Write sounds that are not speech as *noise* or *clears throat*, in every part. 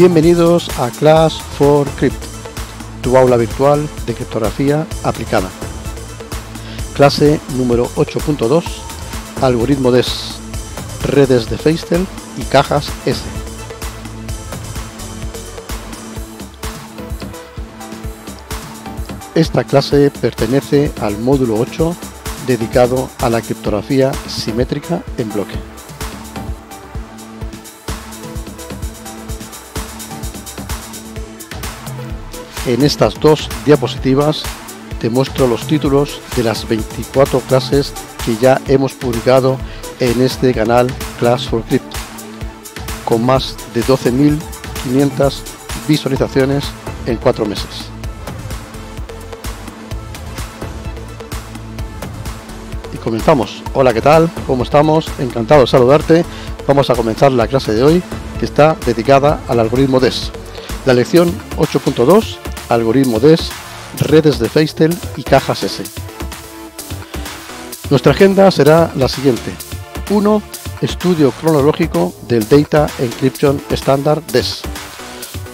Bienvenidos a Class for crypt tu aula virtual de criptografía aplicada. Clase número 8.2, algoritmo DES, redes de Feistel y cajas S. Esta clase pertenece al módulo 8 dedicado a la criptografía simétrica en bloque. En estas dos diapositivas te muestro los títulos de las 24 clases que ya hemos publicado en este canal Class for Crypto, con más de 12.500 visualizaciones en cuatro meses. Y comenzamos. Hola, ¿qué tal? ¿Cómo estamos? Encantado de saludarte. Vamos a comenzar la clase de hoy que está dedicada al algoritmo DES. La lección 8.2 algoritmo DES, redes de Feistel y cajas S. Nuestra agenda será la siguiente. 1. Estudio cronológico del Data Encryption Standard DES.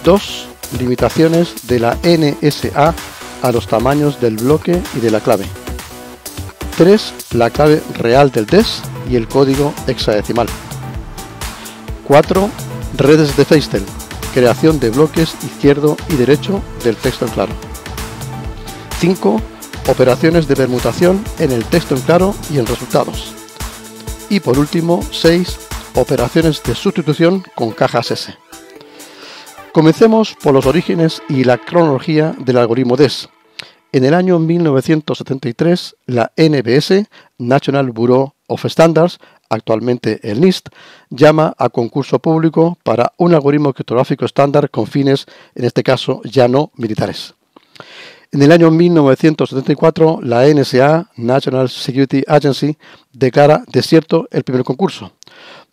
2. Limitaciones de la NSA a los tamaños del bloque y de la clave. 3. La clave real del DES y el código hexadecimal. 4. Redes de Feistel, creación de bloques izquierdo y derecho del texto en claro. 5. Operaciones de permutación en el texto en claro y en resultados. Y por último, 6. Operaciones de sustitución con cajas S. Comencemos por los orígenes y la cronología del algoritmo DES. En el año 1973, la NBS, National Bureau of Standards, actualmente el NIST, llama a concurso público para un algoritmo criptográfico estándar con fines, en este caso, ya no militares. En el año 1974, la NSA, National Security Agency, declara desierto el primer concurso.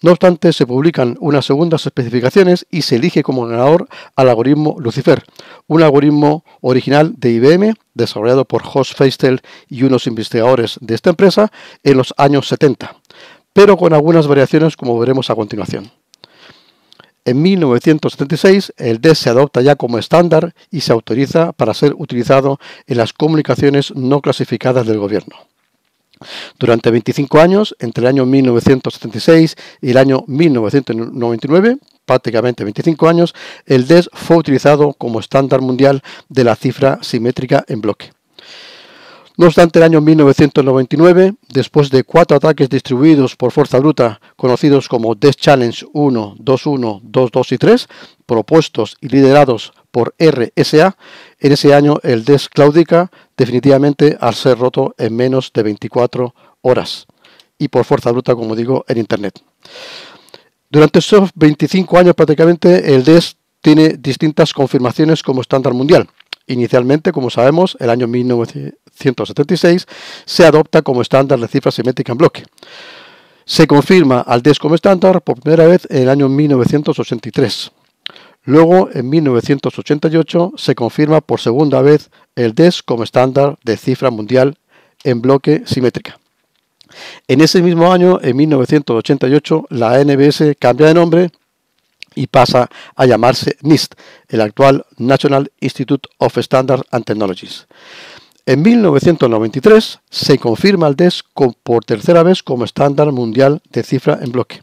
No obstante, se publican unas segundas especificaciones y se elige como ganador al algoritmo Lucifer, un algoritmo original de IBM, desarrollado por Hoss Feistel y unos investigadores de esta empresa en los años 70 pero con algunas variaciones como veremos a continuación. En 1976 el DES se adopta ya como estándar y se autoriza para ser utilizado en las comunicaciones no clasificadas del gobierno. Durante 25 años, entre el año 1976 y el año 1999, prácticamente 25 años, el DES fue utilizado como estándar mundial de la cifra simétrica en bloque. No obstante, el año 1999, después de cuatro ataques distribuidos por fuerza bruta, conocidos como Death Challenge 1, 2-1, 2-2 y 3, propuestos y liderados por RSA, en ese año el DES claudica definitivamente al ser roto en menos de 24 horas y por fuerza bruta, como digo, en Internet. Durante esos 25 años prácticamente el DES tiene distintas confirmaciones como estándar mundial. Inicialmente, como sabemos, el año 1976 se adopta como estándar de cifra simétrica en bloque. Se confirma al DES como estándar por primera vez en el año 1983. Luego, en 1988, se confirma por segunda vez el DES como estándar de cifra mundial en bloque simétrica. En ese mismo año, en 1988, la NBS cambia de nombre y pasa a llamarse NIST, el actual National Institute of Standards and Technologies. En 1993 se confirma el DES por tercera vez como estándar mundial de cifra en bloque.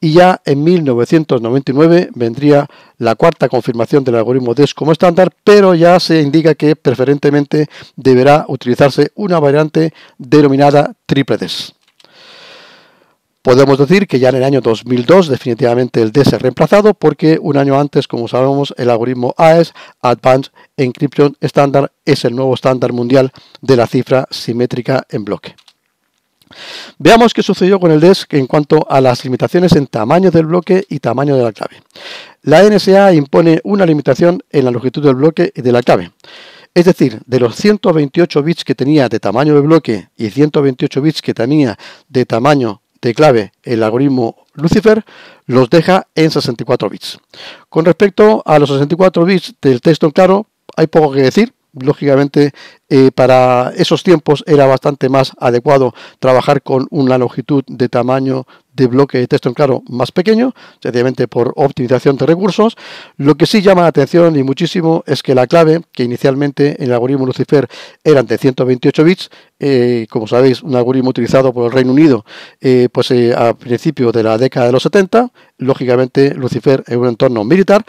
Y ya en 1999 vendría la cuarta confirmación del algoritmo DES como estándar, pero ya se indica que preferentemente deberá utilizarse una variante denominada triple DES. Podemos decir que ya en el año 2002 definitivamente el DES se reemplazado porque un año antes, como sabemos, el algoritmo AES, Advanced Encryption Standard, es el nuevo estándar mundial de la cifra simétrica en bloque. Veamos qué sucedió con el DES en cuanto a las limitaciones en tamaño del bloque y tamaño de la clave. La NSA impone una limitación en la longitud del bloque y de la clave. Es decir, de los 128 bits que tenía de tamaño de bloque y 128 bits que tenía de tamaño de clave el algoritmo Lucifer los deja en 64 bits. Con respecto a los 64 bits del texto en claro, hay poco que decir. Lógicamente para esos tiempos era bastante más adecuado trabajar con una longitud de tamaño de bloque de texto en claro más pequeño, sencillamente por optimización de recursos. Lo que sí llama la atención y muchísimo es que la clave, que inicialmente en el algoritmo Lucifer eran de 128 bits, eh, como sabéis, un algoritmo utilizado por el Reino Unido eh, pues, eh, a principios de la década de los 70, lógicamente Lucifer en un entorno militar,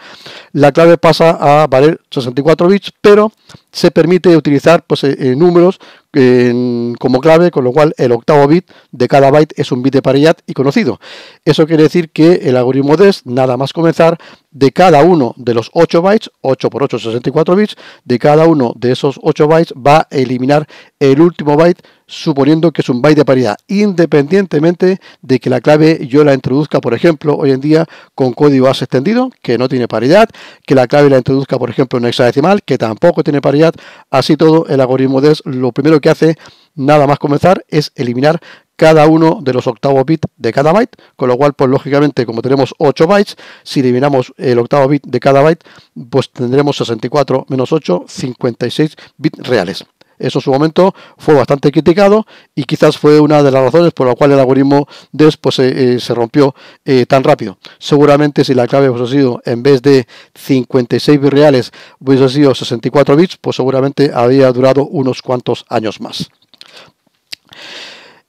la clave pasa a valer 64 bits, pero se permite utilizar pues, en eh, eh, números como clave, con lo cual el octavo bit de cada byte es un bit de paridad y conocido. Eso quiere decir que el algoritmo DES, nada más comenzar, de cada uno de los 8 bytes, 8 por 8, 64 bits, de cada uno de esos 8 bytes va a eliminar el último byte, suponiendo que es un byte de paridad, independientemente de que la clave yo la introduzca, por ejemplo, hoy en día con código AS extendido, que no tiene paridad, que la clave la introduzca, por ejemplo, en hexadecimal, que tampoco tiene paridad, así todo, el algoritmo DES lo primero que hace nada más comenzar es eliminar cada uno de los octavos bits de cada byte, con lo cual, pues lógicamente, como tenemos 8 bytes, si eliminamos el octavo bit de cada byte, pues tendremos 64 menos 8, 56 bits reales. Eso en su momento fue bastante criticado y quizás fue una de las razones por la cual el algoritmo DES eh, eh, se rompió eh, tan rápido. Seguramente si la clave hubiese sido en vez de 56 reales hubiese sido 64 bits, pues seguramente había durado unos cuantos años más.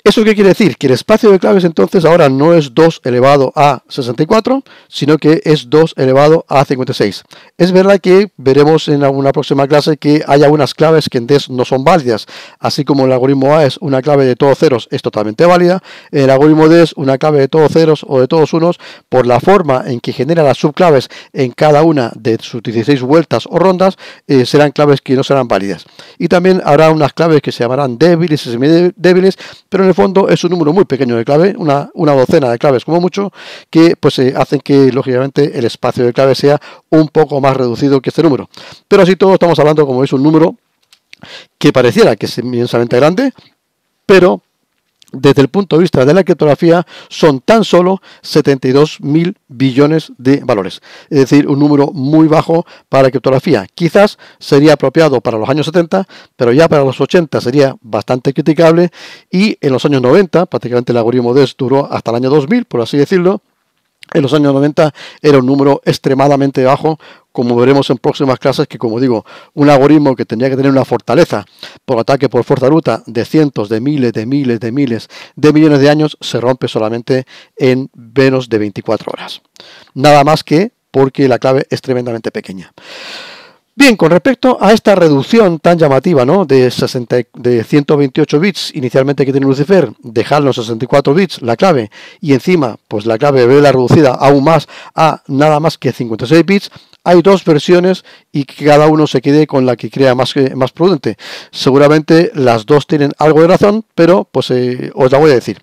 ¿Eso qué quiere decir? Que el espacio de claves entonces ahora no es 2 elevado a 64, sino que es 2 elevado a 56. Es verdad que veremos en alguna próxima clase que hay algunas claves que en DES no son válidas, así como el algoritmo A es una clave de todos ceros, es totalmente válida, el algoritmo D es una clave de todos ceros o de todos unos, por la forma en que genera las subclaves en cada una de sus 16 vueltas o rondas, eh, serán claves que no serán válidas. Y también habrá unas claves que se llamarán débiles y semidébiles, pero en fondo es un número muy pequeño de clave, una, una docena de claves como mucho, que pues eh, hacen que lógicamente el espacio de clave sea un poco más reducido que este número. Pero así todo estamos hablando, como es un número que pareciera que es inmensamente grande, pero desde el punto de vista de la criptografía, son tan solo 72 billones de valores. Es decir, un número muy bajo para la criptografía. Quizás sería apropiado para los años 70, pero ya para los 80 sería bastante criticable. Y en los años 90, prácticamente el algoritmo DES duró hasta el año 2000, por así decirlo, en los años 90 era un número extremadamente bajo como veremos en próximas clases, que como digo, un algoritmo que tendría que tener una fortaleza por ataque por fuerza bruta de cientos, de miles, de miles, de miles, de millones de años, se rompe solamente en menos de 24 horas. Nada más que porque la clave es tremendamente pequeña. Bien, con respecto a esta reducción tan llamativa ¿no? de, 128 bits inicialmente que tiene Lucifer, los 64 bits, la clave, y encima, pues la clave verla reducida aún más a nada más que 56 bits, hay dos versiones y cada uno se quede con la que crea más, eh, más prudente. Seguramente las dos tienen algo de razón, pero pues eh, os la voy a decir.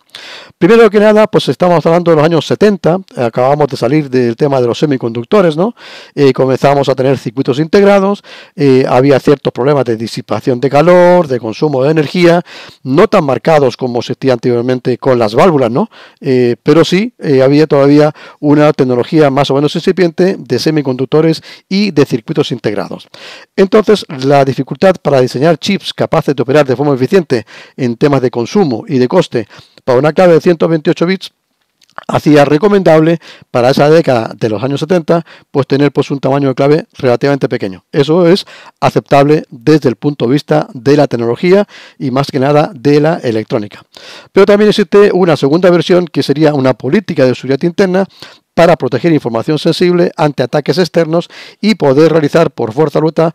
Primero que nada, pues estamos hablando de los años 70, acabamos de salir del tema de los semiconductores, ¿no? Eh, comenzamos a tener circuitos integrados, eh, había ciertos problemas de disipación de calor, de consumo de energía, no tan marcados como se tenía anteriormente con las válvulas, ¿no? Eh, pero sí había todavía una tecnología más o menos incipiente de semiconductores y de circuitos integrados. Entonces, la dificultad para diseñar chips capaces de operar de forma eficiente en temas de consumo y de coste para una clave de 128 bits hacía recomendable para esa década de los años 70 pues tener pues un tamaño de clave relativamente pequeño. Eso es aceptable desde el punto de vista de la tecnología y más que nada de la electrónica. Pero también existe una segunda versión que sería una política de seguridad interna para proteger información sensible ante ataques externos y poder realizar por fuerza bruta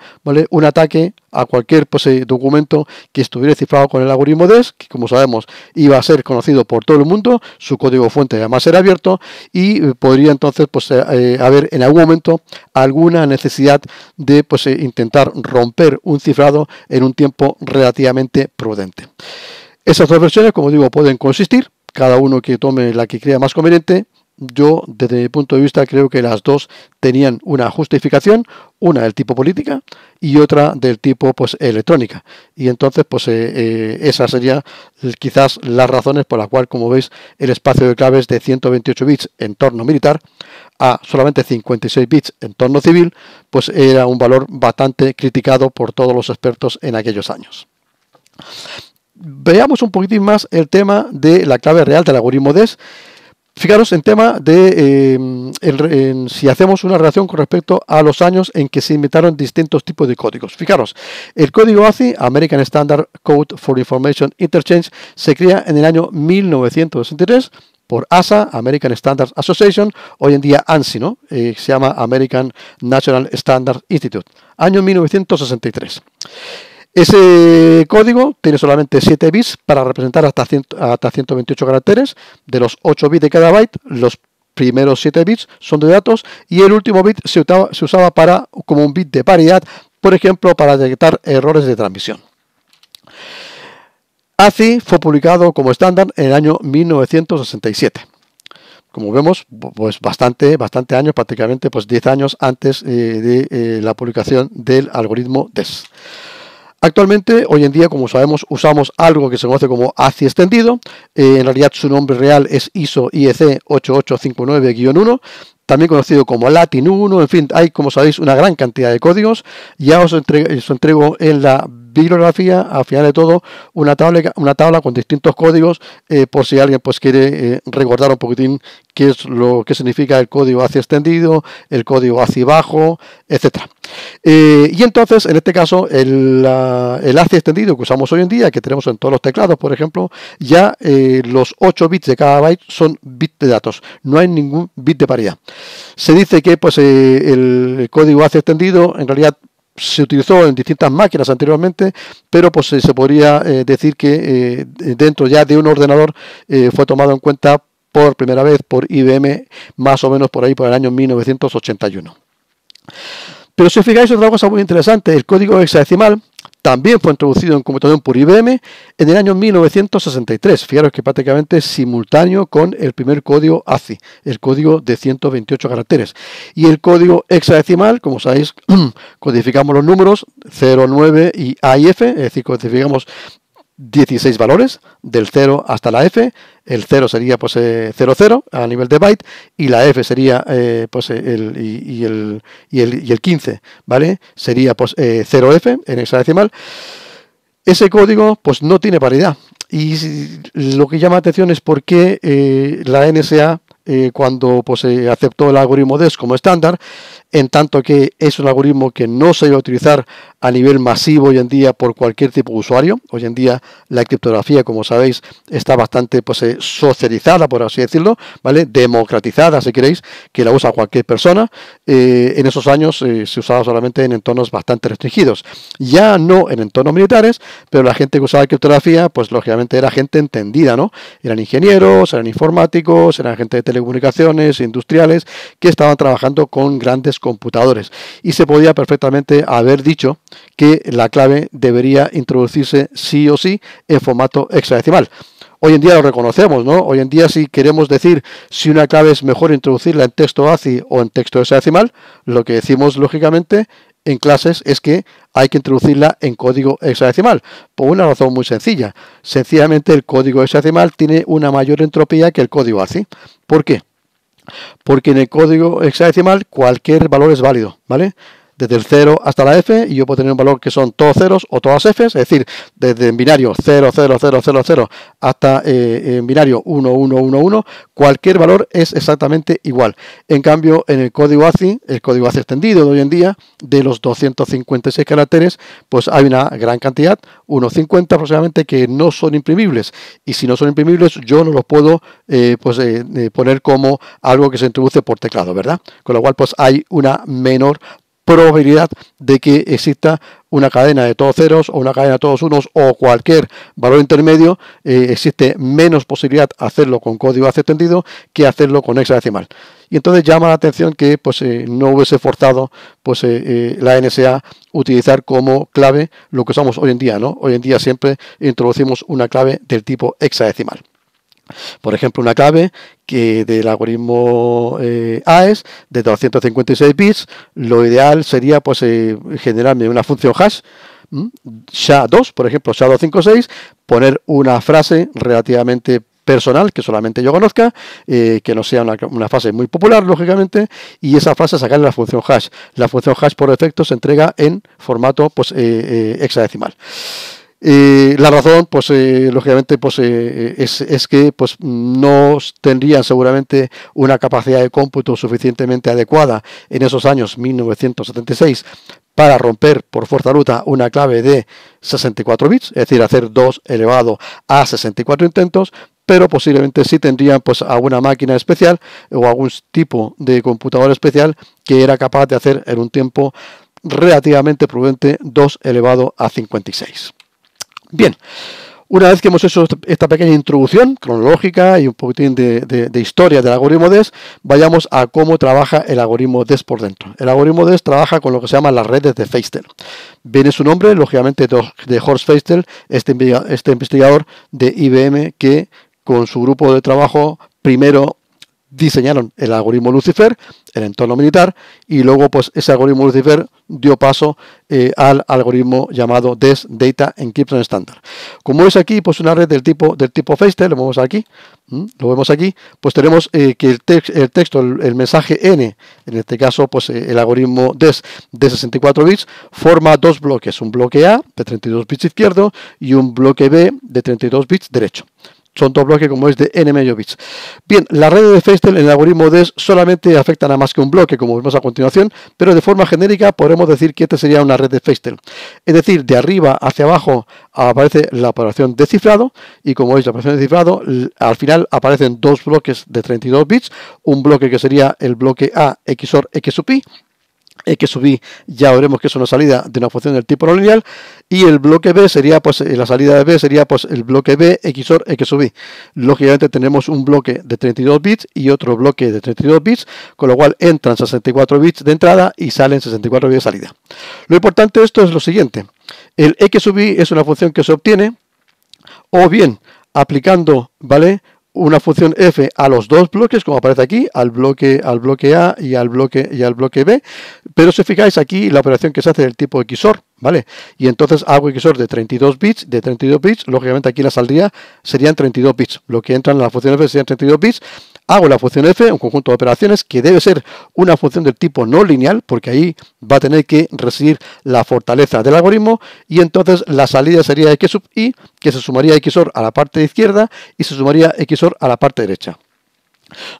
un ataque a cualquier pues, eh, documento que estuviera cifrado con el algoritmo DES, que como sabemos iba a ser conocido por todo el mundo, su código fuente además era abierto y eh, podría entonces pues, eh, haber en algún momento alguna necesidad de pues, intentar romper un cifrado en un tiempo relativamente prudente. Esas dos versiones, como digo, pueden consistir, cada uno que tome la que crea más conveniente yo, desde mi punto de vista, creo que las dos tenían una justificación, una del tipo política y otra del tipo pues electrónica. Y entonces, pues eh, eh, sería quizás las razones por las cuales, como veis, el espacio de claves de 128 bits en torno militar a solamente 56 bits en torno civil, pues era un valor bastante criticado por todos los expertos en aquellos años veamos un poquitín más el tema de la clave real del algoritmo DES Fijaros en tema de eh, si hacemos una relación con respecto a los años en que se inventaron distintos tipos de códigos. Fijaros, el código ACI, American Standard Code for Information Interchange, se crea en el año 1963 por ASA, American Standards Association, hoy en día ANSI, ¿no? Eh, se llama American National Standards Institute, año 1963. Ese código tiene solamente 7 bits para representar hasta, 128 caracteres. De los 8 bits de cada byte, los primeros 7 bits son de datos y el último bit se usaba, para, como un bit de paridad, por ejemplo, para detectar errores de transmisión. ACI fue publicado como estándar en el año 1967 como vemos, pues bastante, bastante años, prácticamente pues 10 años antes eh, de eh, la publicación del algoritmo DES. Actualmente, hoy en día, como sabemos, usamos algo que se conoce como ACI extendido. Eh, en realidad, su nombre real es ISO IEC 8859-1, también conocido como Latin 1. En fin, hay, como sabéis, una gran cantidad de códigos. Ya os, os entrego en la bibliografía, al final de todo, una tabla, una tabla con distintos códigos, eh, por si alguien pues quiere eh, recordar un poquitín qué es lo que significa el código hacia extendido, el código hacia bajo, etcétera. Eh, y entonces, en este caso, el, el hacia extendido que usamos hoy en día, que tenemos en todos los teclados, por ejemplo, ya los 8 bits de cada byte son bits de datos, no hay ningún bit de paridad. Se dice que pues, el código hacia extendido en realidad se utilizó en distintas máquinas anteriormente, pero pues se podría eh, decir que eh, dentro ya de un ordenador eh, fue tomado en cuenta por primera vez por IBM, más o menos por ahí, por el año 1981. Pero si os fijáis, otra cosa muy interesante, el código hexadecimal también fue introducido en computación por IBM en el año 1963. Fijaros que prácticamente simultáneo con el primer código ACI, el código de 128 caracteres. Y el código hexadecimal, como sabéis, *clears throat* codificamos los números 0, 9 y A F, es decir, codificamos 16 valores, del 0 hasta la F. El 0 sería pues eh, a nivel de byte y la F sería eh, pues eh, el y, el, 15, ¿vale? Sería pues 0F en hexadecimal. Ese código pues no tiene paridad y lo que llama atención es por qué la NSA cuando pues, aceptó el algoritmo DES como estándar, en tanto que es un algoritmo que no se iba a utilizar a nivel masivo hoy en día por cualquier tipo de usuario. Hoy en día la criptografía, como sabéis, está bastante pues, eh, socializada, por así decirlo, ¿vale? democratizada, si queréis, que la usa cualquier persona. Eh, en esos años eh, se usaba solamente en entornos bastante restringidos. Ya no en entornos militares, pero la gente que usaba criptografía, pues lógicamente era gente entendida, ¿no? Eran ingenieros, eran informáticos, eran gente de telecomunicaciones, industriales, que estaban trabajando con grandes computadores. Y se podía perfectamente haber dicho que la clave debería introducirse sí o sí en formato hexadecimal. Hoy en día lo reconocemos, ¿no? Hoy en día si queremos decir si una clave es mejor introducirla en texto ACI o en texto hexadecimal, lo que decimos lógicamente en clases es que hay que introducirla en código hexadecimal, por una razón muy sencilla. Sencillamente el código hexadecimal tiene una mayor entropía que el código ACI. ¿Por qué? porque en el código hexadecimal cualquier valor es válido, ¿vale? desde el 0 hasta la F, y yo puedo tener un valor que son todos ceros o todas Fs, es decir, desde en binario 0, 0, 0, 0, 0 hasta eh, en binario 1, 1, 1, 1, cualquier valor es exactamente igual. En cambio, en el código ACI, el código ACI extendido de hoy en día, de los 256 caracteres, pues hay una gran cantidad, unos 50 aproximadamente, que no son imprimibles, y si no son imprimibles, yo no los puedo eh, pues, eh, poner como algo que se introduce por teclado, ¿verdad? Con lo cual, pues hay una menor probabilidad de que exista una cadena de todos ceros o una cadena de todos unos o cualquier valor intermedio, eh, existe menos posibilidad hacerlo con código extendido que hacerlo con hexadecimal. Y entonces llama la atención que pues, eh, no hubiese forzado pues, eh, la NSA utilizar como clave lo que usamos hoy en día. ¿no? Hoy en día siempre introducimos una clave del tipo hexadecimal. Por ejemplo, una clave que del algoritmo eh, AES de 256 bits, lo ideal sería pues eh, generarme una función hash sha SHA2, por ejemplo, SHA256, poner una frase relativamente personal que solamente yo conozca, eh, que no sea una, frase muy popular, lógicamente, y esa frase sacarle la función hash. La función hash por defecto se entrega en formato pues, hexadecimal la razón, pues, eh, lógicamente, pues, eh, eh, es, que pues, no tendrían seguramente una capacidad de cómputo suficientemente adecuada en esos años 1976 para romper por fuerza bruta una clave de 64 bits, es decir, hacer 2 elevado a 64 intentos, pero posiblemente sí tendrían pues alguna máquina especial o algún tipo de computador especial que era capaz de hacer en un tiempo relativamente prudente 2 elevado a 56. Bien, una vez que hemos hecho esta pequeña introducción cronológica y un poquitín de, historia del algoritmo DES, vayamos a cómo trabaja el algoritmo DES por dentro. El algoritmo DES trabaja con lo que se llama las redes de Feistel. Viene su nombre, lógicamente, de Horst Feistel, este, este investigador de IBM que con su grupo de trabajo primero diseñaron el algoritmo Lucifer, el entorno militar, y luego pues ese algoritmo Lucifer dio paso eh, al algoritmo llamado DES Data Encryption Standard. Como es aquí, pues una red del tipo del tipo lo vemos aquí, lo vemos aquí, pues tenemos eh, que el, texto, el, mensaje N, en este caso, pues eh, el algoritmo DES de 64 bits, forma dos bloques, un bloque A de 32 bits izquierdo y un bloque B de 32 bits derecho son dos bloques como es de n medio bits. Bien, las redes de Feistel en el algoritmo DES solamente afectan a más que un bloque, como vemos a continuación, pero de forma genérica podemos decir que esta sería una red de Feistel. Es decir, de arriba hacia abajo aparece la operación de cifrado y como veis la operación de cifrado, al final aparecen dos bloques de 32 bits, un bloque que sería el bloque A XOR X X sub i ya veremos que es una salida de una función del tipo lineal, y el bloque B sería, pues, eh, la salida de B sería, pues, el bloque B XOR X sub i Lógicamente tenemos un bloque de 32 bits y otro bloque de 32 bits, con lo cual entran 64 bits de entrada y salen 64 bits de salida. Lo importante de esto es lo siguiente, el X sub i es una función que se obtiene, o bien aplicando, ¿vale?, una función f a los dos bloques, como aparece aquí, al bloque, al bloque A y al bloque, y al bloque B. Pero si fijáis aquí, la operación que se hace del tipo XOR, y entonces hago XOR de 32 bits, de 32 bits, lógicamente aquí la saldría serían 32 bits, lo que entra en la función f serían 32 bits, hago la función f, un conjunto de operaciones que debe ser una función del tipo no lineal, porque ahí va a tener que recibir la fortaleza del algoritmo, y entonces la salida sería x sub i, que se sumaría XOR a la parte izquierda y se sumaría XOR a la parte derecha.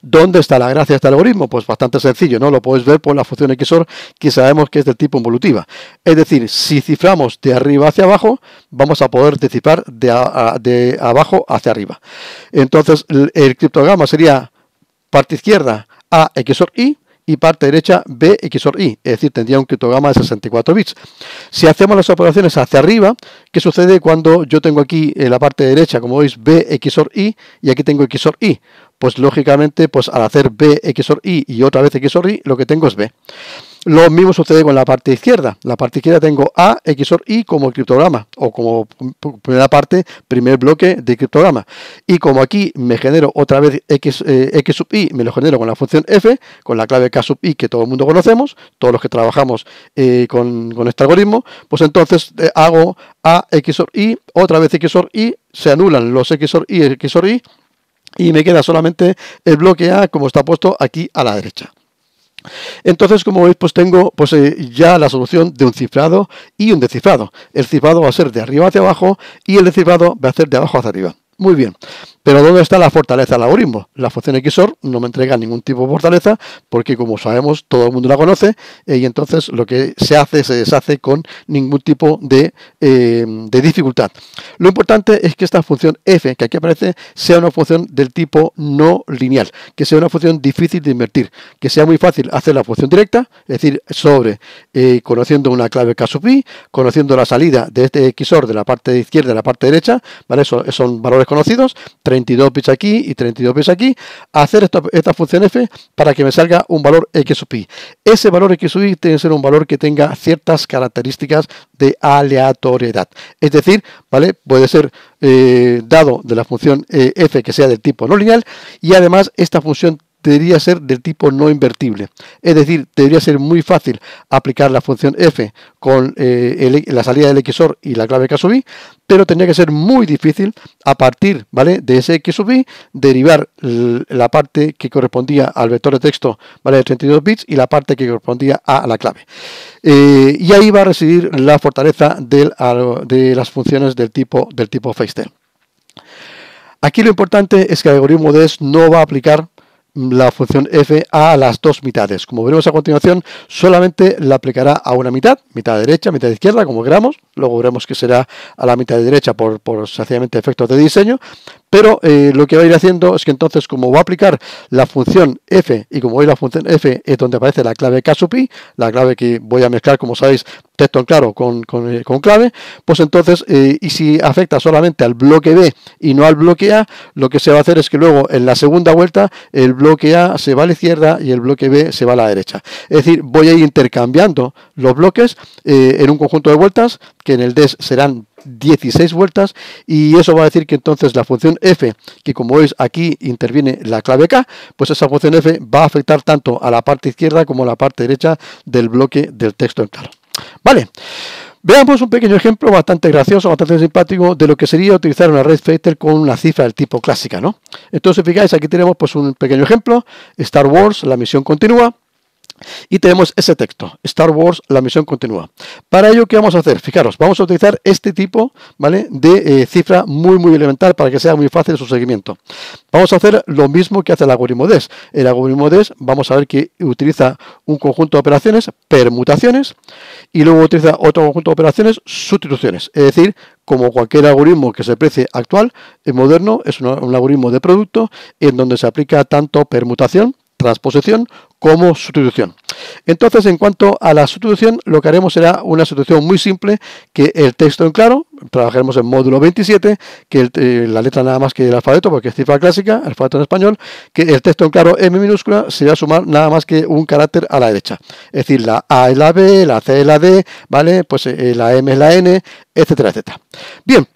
¿Dónde está la gracia de este algoritmo? Pues bastante sencillo, ¿no? Lo podéis ver por la función XOR que sabemos que es del tipo involutiva. Es decir, si ciframos de arriba hacia abajo, vamos a poder decifrar de, abajo hacia arriba. Entonces, el, criptograma sería parte izquierda A XOR I, y parte derecha B XOR es decir, tendría un criptograma de 64 bits. Si hacemos las operaciones hacia arriba, ¿qué sucede cuando yo tengo aquí en eh, la parte derecha, como veis, B XOR Y aquí tengo XOR i Pues lógicamente, pues al hacer B XOR Y otra vez XOR i lo que tengo es B. Lo mismo sucede con la parte izquierda. La parte izquierda tengo A, XOR Y como criptograma, o como primera parte, primer bloque de criptograma. Y como aquí me genero otra vez X, eh, X sub I, me lo genero con la función F, con la clave K sub I que todo el mundo conocemos, todos los que trabajamos eh, con, este algoritmo, pues entonces eh, hago A, XOR Y, otra vez XOR Y, se anulan los XOR Y, XOR Y, y me queda solamente el bloque A como está puesto aquí a la derecha. Entonces, como veis, pues tengo pues, eh, ya la solución de un cifrado y un descifrado. El cifrado va a ser de arriba hacia abajo y el descifrado va a ser de abajo hacia arriba. Muy bien. Pero ¿dónde está la fortaleza del algoritmo? La función XOR no me entrega ningún tipo de fortaleza porque, como sabemos, todo el mundo la conoce eh, y entonces lo que se hace se deshace con ningún tipo eh, de, dificultad. Lo importante es que esta función f que aquí aparece sea una función del tipo no lineal, que sea una función difícil de invertir, que sea muy fácil hacer la función directa, es decir, sobre eh, conociendo una clave K sub i, conociendo la salida de este XOR de la parte izquierda a la parte derecha, ¿vale? son valores conocidos, 32 bits aquí y 32 bits aquí, hacer esta, función f para que me salga un valor x sub i. Ese valor x sub i tiene que ser un valor que tenga ciertas características de aleatoriedad. Es decir, ¿vale? Puede ser eh, dado de la función eh, f que sea del tipo no lineal y además esta función debería ser del tipo no invertible. Es decir, debería ser muy fácil aplicar la función f con eh, la salida del XOR y la clave k sub i, pero tendría que ser muy difícil a partir ¿vale? de ese x sub i derivar la parte que correspondía al vector de texto ¿vale? de 32 bits y la parte que correspondía a la clave. Eh, y ahí va a residir la fortaleza de las funciones del tipo, del tipo FaceTel. Aquí lo importante es que el algoritmo DES no va a aplicar la función f a las dos mitades. Como veremos a continuación, solamente la aplicará a una mitad, mitad derecha, mitad izquierda, como queramos. Luego veremos que será a la mitad derecha por, por sencillamente efectos de diseño pero eh, lo que va a ir haciendo es que entonces como va a aplicar la función f y como veis la función f es donde aparece la clave casupi, la clave que voy a mezclar como sabéis texto en claro con, eh, clave, pues entonces eh, y si afecta solamente al bloque B y no al bloque A, lo que se va a hacer es que luego en la segunda vuelta el bloque A se va a la izquierda y el bloque B se va a la derecha. Es decir, voy a ir intercambiando los bloques en un conjunto de vueltas que en el DES serán 16 vueltas y eso va a decir que entonces la función f, que como veis aquí interviene la clave k, pues esa función f va a afectar tanto a la parte izquierda como a la parte derecha del bloque del texto en claro. Vale, veamos un pequeño ejemplo bastante gracioso, bastante simpático de lo que sería utilizar una red filter con una cifra del tipo clásica, ¿no? Entonces, fijáis, aquí tenemos pues un pequeño ejemplo, Star Wars, la misión continúa, y tenemos ese texto, Star Wars, la misión continúa. Para ello, ¿qué vamos a hacer? Fijaros, vamos a utilizar este tipo ¿vale? de eh, cifra muy, muy elemental para que sea muy fácil su seguimiento. Vamos a hacer lo mismo que hace el algoritmo DES. El algoritmo DES, vamos a ver que utiliza un conjunto de operaciones, permutaciones, y luego utiliza otro conjunto de operaciones, sustituciones. Es decir, como cualquier algoritmo que se precie actual, el moderno es un, un algoritmo de producto en donde se aplica tanto permutación, transposición como sustitución. Entonces, en cuanto a la sustitución, lo que haremos será una sustitución muy simple, que el texto en claro, trabajaremos en módulo 27, que eh, la letra nada más que el alfabeto, porque es cifra clásica, alfabeto en español, que el texto en claro M minúscula será sumar nada más que un carácter a la derecha. Es decir, la A es la B, la C es la D, ¿vale? Pues eh, la M es la N, etcétera, etcétera. Bien,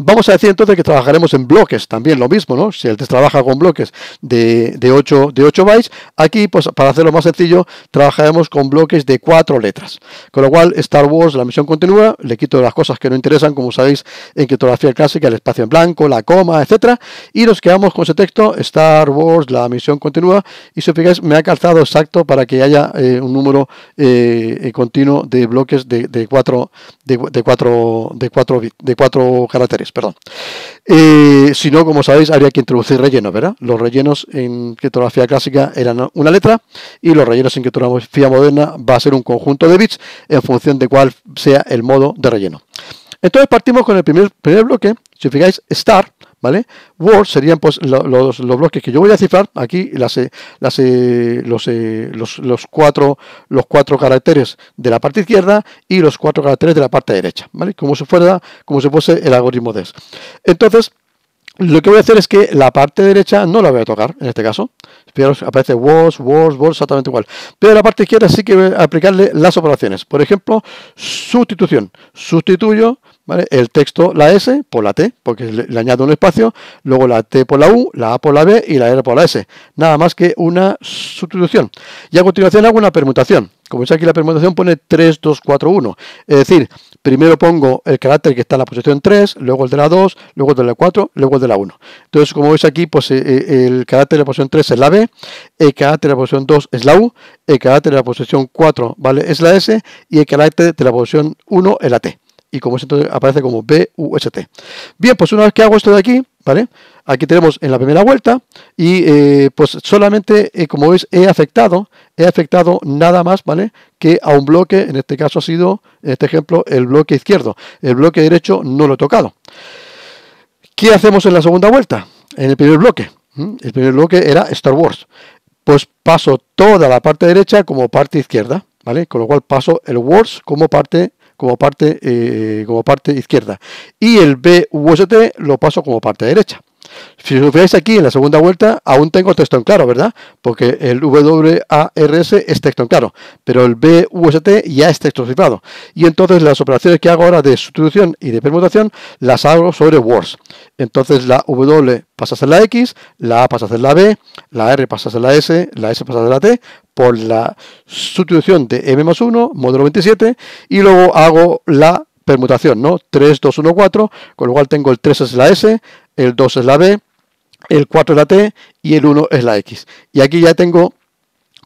Vamos a decir entonces que trabajaremos en bloques, también lo mismo, ¿no? Si el test trabaja con bloques de, 8, de 8 bytes, aquí, pues para hacerlo más sencillo, trabajaremos con bloques de 4 letras. Con lo cual, Star Wars, la misión continúa, le quito las cosas que no interesan, como sabéis, en criptografía clásica, el espacio en blanco, la coma, etcétera, y nos quedamos con ese texto, Star Wars, la misión continúa, y si os fijáis, me ha calzado exacto para que haya eh, un número eh, eh, continuo de bloques de, de de, de de 4 caracteres perdón. Eh, si no, como sabéis, habría que introducir relleno, ¿verdad? Los rellenos en criptografía clásica eran una letra y los rellenos en criptografía moderna va a ser un conjunto de bits en función de cuál sea el modo de relleno. Entonces partimos con el primer, primer bloque, si fijáis, Start ¿vale? Word serían pues los, bloques que yo voy a cifrar, aquí las, eh, las, eh, eh, los, cuatro, los cuatro caracteres de la parte izquierda y los cuatro caracteres de la parte derecha, ¿vale? Como si fuera, como fuese el algoritmo DES. Entonces, lo que voy a hacer es que la parte derecha no la voy a tocar, en este caso. Fijaros, aparece words, words, words, exactamente igual. Pero la parte izquierda sí que voy a aplicarle las operaciones. Por ejemplo, sustitución. Sustituyo el texto, la S por la T, porque le, añado un espacio, luego la T por la U, la A por la B y la R por la S. Nada más que una sustitución. Y a continuación hago una permutación. Como veis aquí la permutación pone 3, 2, 4, 1. Es decir, primero pongo el carácter que está en la posición 3, luego el de la 2, luego el de la 4, luego el de la 1. Entonces, como veis aquí, pues eh, eh, el carácter de la posición 3 es la B, el carácter de la posición 2 es la U, el carácter de la posición 4 ¿vale? es la S y el carácter de la posición 1 es la T y como entonces aparece como BUST. Bien, pues una vez que hago esto de aquí, ¿vale? Aquí tenemos en la primera vuelta y eh, pues solamente, eh, como veis, he afectado, he afectado nada más, ¿vale? Que a un bloque, en este caso ha sido, en este ejemplo, el bloque izquierdo. El bloque derecho no lo he tocado. ¿Qué hacemos en la segunda vuelta? En el primer bloque. ¿Mm? El primer bloque era Star Wars. Pues paso toda la parte derecha como parte izquierda, ¿vale? Con lo cual paso el Wars como parte como parte, eh, como parte izquierda. Y el BUST lo paso como parte derecha. Si os fijáis aquí en la segunda vuelta, aún tengo texto en claro, ¿verdad? Porque el WARS es texto en claro, pero el BUST ya es texto cifrado. Y entonces las operaciones que hago ahora de sustitución y de permutación las hago sobre words. Entonces la W pasa a ser la X, la A pasa a ser la B, la R pasa a ser la S, la S pasa a ser la T, por la sustitución de M más 1, módulo 27, y luego hago la permutación, ¿no? 3, 2, 1, 4, con lo cual tengo el 3 es la S, el 2 es la B, el 4 es la T y el 1 es la X. Y aquí ya tengo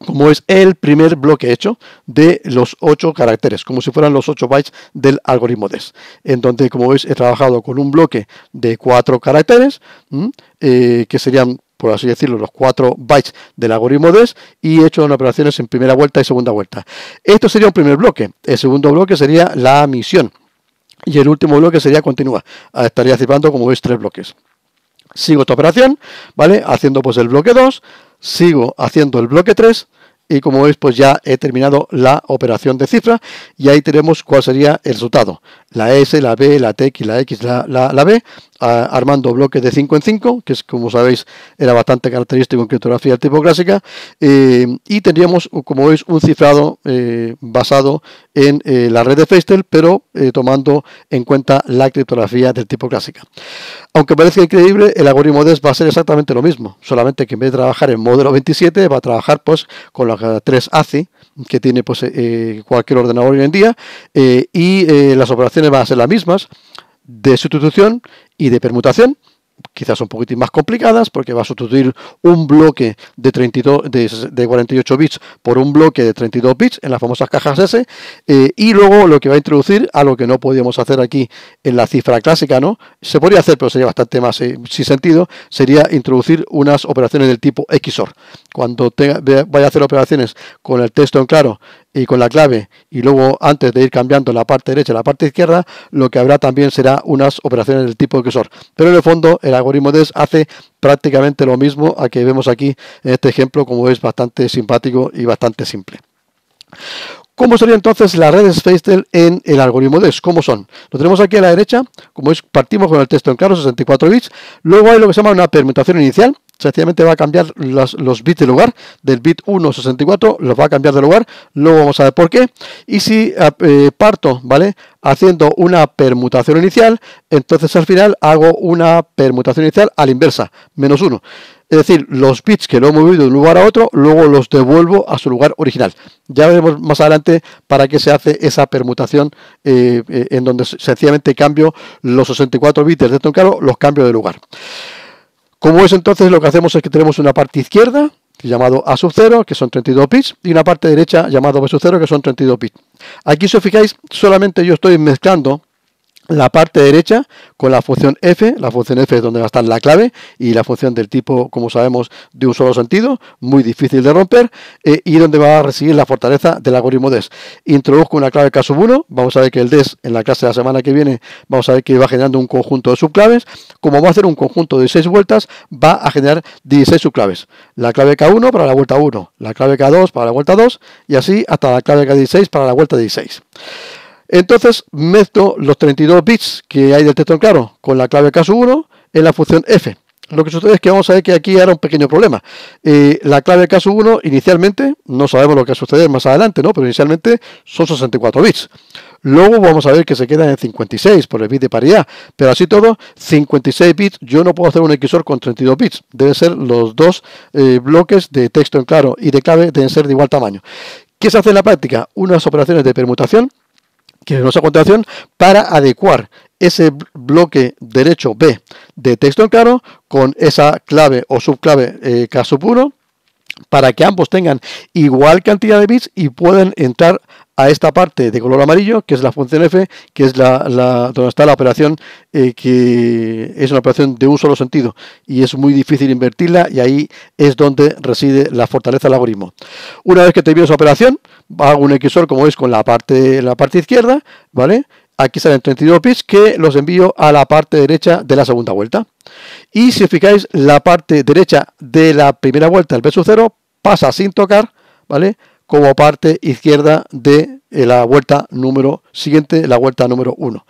como es el primer bloque hecho de los 8 caracteres, como si fueran los 8 bytes del algoritmo DES. Entonces, como veis, he trabajado con un bloque de 4 caracteres, eh, que serían, por así decirlo, los 4 bytes del algoritmo DES, y he hecho unas operaciones en primera vuelta y segunda vuelta. Esto sería un primer bloque. El segundo bloque sería la misión. Y el último bloque sería continúa. Ah, estaría cifrando, como veis, tres bloques. Sigo esta operación, ¿vale? Haciendo pues el bloque 2, sigo haciendo el bloque 3 y como veis pues ya he terminado la operación de cifra y ahí tenemos cuál sería el resultado. La S, la B, la T, la X, la, la, la B armando bloques de 5 en 5, que es como sabéis era bastante característico en criptografía del tipo clásica, eh, y tendríamos, como veis, un cifrado eh, basado en eh, la red de Feistel, pero tomando en cuenta la criptografía del tipo clásica. Aunque parece increíble, el algoritmo DES va a ser exactamente lo mismo, solamente que en vez de trabajar en modelo 27, va a trabajar pues con la 3 ACI que tiene pues cualquier ordenador hoy en día, y las operaciones van a ser las mismas, de sustitución y de permutación, quizás un poquitín más complicadas, porque va a sustituir un bloque de, 32, de, 48 bits por un bloque de 32 bits en las famosas cajas S, eh, y luego lo que va a introducir a lo que no podíamos hacer aquí en la cifra clásica, ¿no? Se podría hacer, pero sería bastante más eh, sin sentido, sería introducir unas operaciones del tipo XOR. Cuando vaya a hacer operaciones con el texto en claro y con la clave y luego antes de ir cambiando la parte derecha a la parte izquierda, lo que habrá también será unas operaciones del tipo de cursor. Pero en el fondo el algoritmo DES hace prácticamente lo mismo a que vemos aquí en este ejemplo, como es bastante simpático y bastante simple. ¿Cómo serían entonces las redes feistel en el algoritmo DES? ¿Cómo son? Lo tenemos aquí a la derecha, como es, partimos con el texto en claro, 64 bits. Luego hay lo que se llama una permutación inicial, sencillamente va a cambiar los, bits de lugar, del bit 1 64 los va a cambiar de lugar, luego vamos a ver por qué, y si eh, eh, parto, ¿vale? Haciendo una permutación inicial, entonces al final hago una permutación inicial a la inversa, menos 1. Es decir, los bits que lo he movido de un lugar a otro, luego los devuelvo a su lugar original. Ya veremos más adelante para qué se hace esa permutación eh, en donde sencillamente cambio los 64 bits de claro, los cambio de lugar. Como es entonces, lo que hacemos es que tenemos una parte izquierda, llamado A sub 0, que son 32 bits, y una parte derecha llamado B sub 0, que son 32 bits. Aquí, si os fijáis, solamente yo estoy mezclando la parte derecha con la función f, la función f es donde va a estar la clave y la función del tipo, como sabemos, de un solo sentido, muy difícil de romper eh, y donde va a recibir la fortaleza del algoritmo DES. Introduzco una clave K1, vamos a ver que el DES en la clase de la semana que viene, vamos a ver que va generando un conjunto de subclaves, como va a hacer un conjunto de seis vueltas, va a generar 16 subclaves. La clave K1 para la vuelta 1, la clave K2 para la vuelta 2 y así hasta la clave K16 para la vuelta 16. Entonces meto los 32 bits que hay del texto en claro con la clave caso 1 en la función f. Lo que sucede es que vamos a ver que aquí era un pequeño problema. Eh, la clave caso 1 inicialmente, no sabemos lo que sucede más adelante, ¿no? pero inicialmente son 64 bits. Luego vamos a ver que se quedan en 56 por el bit de paridad, pero así todo, 56 bits, yo no puedo hacer un XOR con 32 bits. Deben ser los dos eh, bloques de texto en claro y de clave deben ser de igual tamaño. ¿Qué se hace en la práctica? Unas operaciones de permutación que vemos a para adecuar ese bloque derecho B de texto en claro con esa clave o subclave caso eh, puro para que ambos tengan igual cantidad de bits y puedan entrar a esta parte de color amarillo, que es la función F, que es la, donde está la operación, eh, que es una operación de un solo sentido y es muy difícil invertirla y ahí es donde reside la fortaleza del algoritmo. Una vez que te envío esa operación, hago un XOR como es con la parte, la parte izquierda, ¿vale? Aquí salen 32 bits que los envío a la parte derecha de la segunda vuelta. Y si os fijáis, la parte derecha de la primera vuelta, el peso 0 pasa sin tocar, ¿vale? como parte izquierda de eh, la vuelta número siguiente, la vuelta número 1.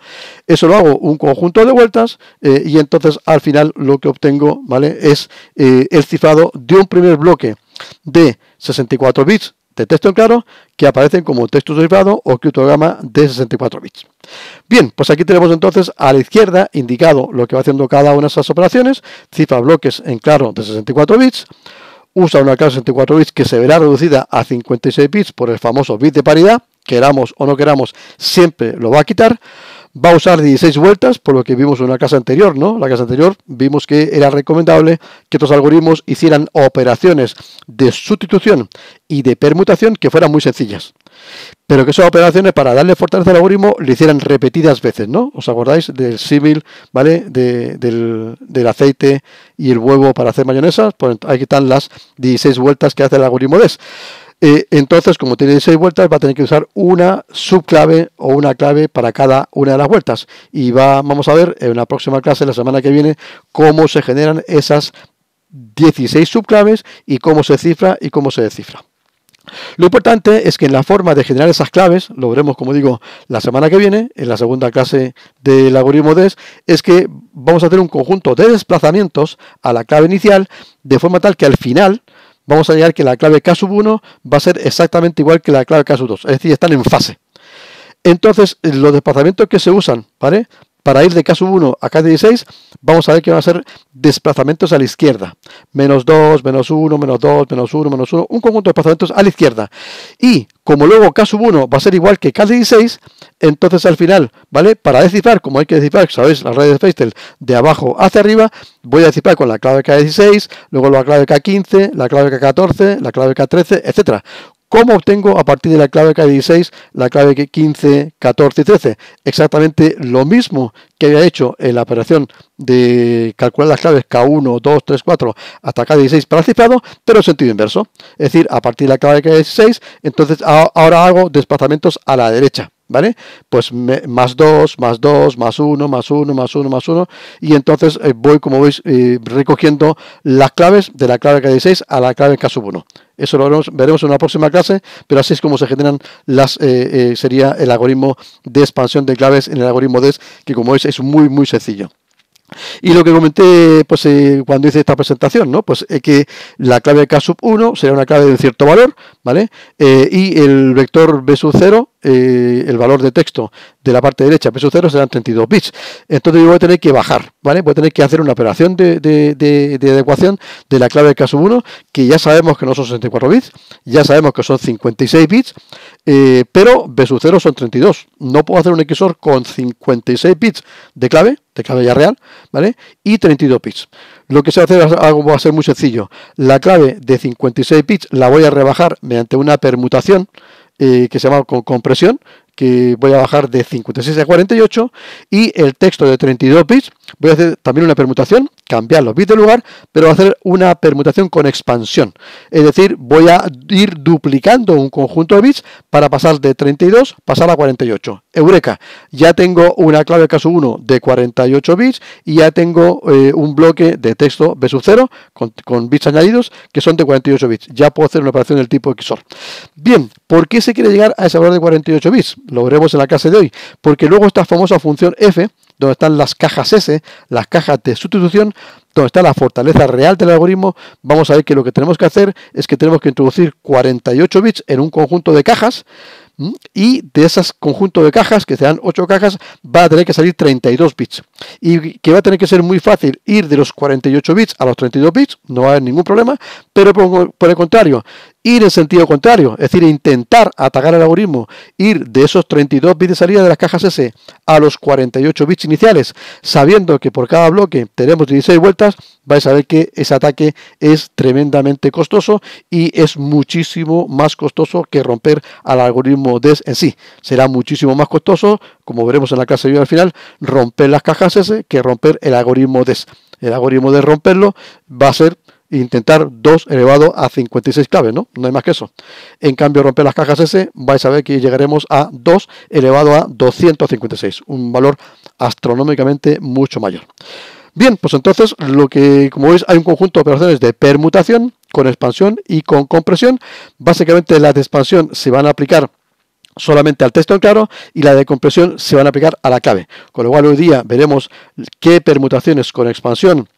Eso lo hago un conjunto de vueltas eh, y entonces al final lo que obtengo ¿vale? es eh, el cifrado de un primer bloque de 64 bits de texto en claro que aparecen como texto cifrado o criptograma de 64 bits. Bien, pues aquí tenemos entonces a la izquierda indicado lo que va haciendo cada una de esas operaciones, cifra bloques en claro de 64 bits, usa una clase 64 bits que se verá reducida a 56 bits por el famoso bit de paridad, queramos o no queramos, siempre lo va a quitar va a usar 16 vueltas, por lo que vimos en una casa anterior, ¿no? La casa anterior vimos que era recomendable que estos algoritmos hicieran operaciones de sustitución y de permutación que fueran muy sencillas. Pero que esas operaciones para darle fortaleza al algoritmo le hicieran repetidas veces, ¿no? ¿Os acordáis del civil ¿vale? del, aceite y el huevo para hacer mayonesas? Pues hay que las 16 vueltas que hace el algoritmo DES. Eh, entonces, como tiene 16 vueltas, va a tener que usar una subclave o una clave para cada una de las vueltas. Y va, vamos a ver en la próxima clase, la semana que viene, cómo se generan esas 16 subclaves y cómo se cifra y cómo se descifra. Lo importante es que en la forma de generar esas claves, lo veremos como digo la semana que viene, en la segunda clase del algoritmo DES, es que vamos a tener un conjunto de desplazamientos a la clave inicial, de forma tal que al final vamos a llegar que la clave k 1 va a ser exactamente igual que la clave KSUB2, es decir, están en fase. Entonces, los desplazamientos que se usan, ¿vale? Para ir de caso 1 a k 16, vamos a ver que van a ser desplazamientos a la izquierda. Menos 2, menos 1, menos 2, menos 1, menos 1, un conjunto de desplazamientos a la izquierda. Y como luego caso 1 va a ser igual que k 16, entonces al final, ¿vale? Para descifrar, como hay que descifrar, sabéis, las redes de Feistel de abajo hacia arriba, voy a descifrar con la clave K16, luego la clave K15, la clave K14, la clave K13, etcétera. ¿Cómo obtengo a partir de la clave K16 la clave 15 14 y 13? Exactamente lo mismo que había hecho en la operación de calcular las claves K1, 2, 3, 4 hasta K16 para cifrado, pero en sentido inverso. Es decir, a partir de la clave K16, entonces ahora hago desplazamientos a la derecha. ¿Vale? Pues más 2, más 2, más 1, más 1, más 1, más 1. Y entonces eh, voy, como veis, eh, recogiendo las claves de la clave K16 a la clave K1. Eso lo veremos, en una próxima clase, pero así es como se generan las, eh, sería el algoritmo de expansión de claves en el algoritmo DES, que como veis es muy, muy sencillo. Y lo que comenté pues, eh, cuando hice esta presentación, ¿no? Pues es que la clave K 1 será una clave de cierto valor, ¿vale? Eh, y el vector B sub 0, eh, el valor de texto de la parte derecha, B 0 serán 32 bits. Entonces yo voy a tener que bajar, ¿vale? Voy a tener que hacer una operación de, adecuación de la clave K 1, que ya sabemos que no son 64 bits, ya sabemos que son 56 bits, pero B 0 son 32. No puedo hacer un XOR con 56 bits de clave ya real, ¿vale? Y 32 bits. Lo que se va a hacer va a ser muy sencillo. La clave de 56 bits la voy a rebajar mediante una permutación eh, que se llama con compresión, que voy a bajar de 56 a 48 y el texto de 32 bits voy a hacer también una permutación, cambiar los bits de lugar, pero a hacer una permutación con expansión. Es decir, voy a ir duplicando un conjunto de bits para pasar de 32, pasar a 48. Eureka, ya tengo una clave caso 1 de 48 bits y ya tengo eh, un bloque de texto B 0 con, bits añadidos que son de 48 bits. Ya puedo hacer una operación del tipo XOR. Bien, ¿por qué se quiere llegar a ese valor de 48 bits? Lo veremos en la clase de hoy, porque luego esta famosa función F, donde están las cajas S, las cajas de sustitución, donde está la fortaleza real del algoritmo, vamos a ver que lo que tenemos que hacer es que tenemos que introducir 48 bits en un conjunto de cajas y de esos conjunto de cajas, que serán 8 cajas, va a tener que salir 32 bits y que va a tener que ser muy fácil ir de los 48 bits a los 32 bits, no va a haber ningún problema, pero por, el contrario, ir en sentido contrario, es decir, intentar atacar el algoritmo, ir de esos 32 bits de salida de las cajas S a los 48 bits iniciales, sabiendo que por cada bloque tenemos 16 vueltas, vais a ver que ese ataque es tremendamente costoso y es muchísimo más costoso que romper al algoritmo DES en sí. Será muchísimo más costoso, como veremos en la clase de video al final, romper las cajas ese que romper el algoritmo de El algoritmo de romperlo va a ser intentar 2 elevado a 56 claves, ¿no? No hay más que eso. En cambio, romper las cajas S, vais a ver que llegaremos a 2 elevado a 256, un valor astronómicamente mucho mayor. Bien, pues entonces, lo que, como veis, hay un conjunto de operaciones de permutación con expansión y con compresión. Básicamente, las de expansión se van a aplicar solamente al texto en claro y la decompresión compresión se van a aplicar a la clave. Con lo cual hoy día veremos qué permutaciones con expansión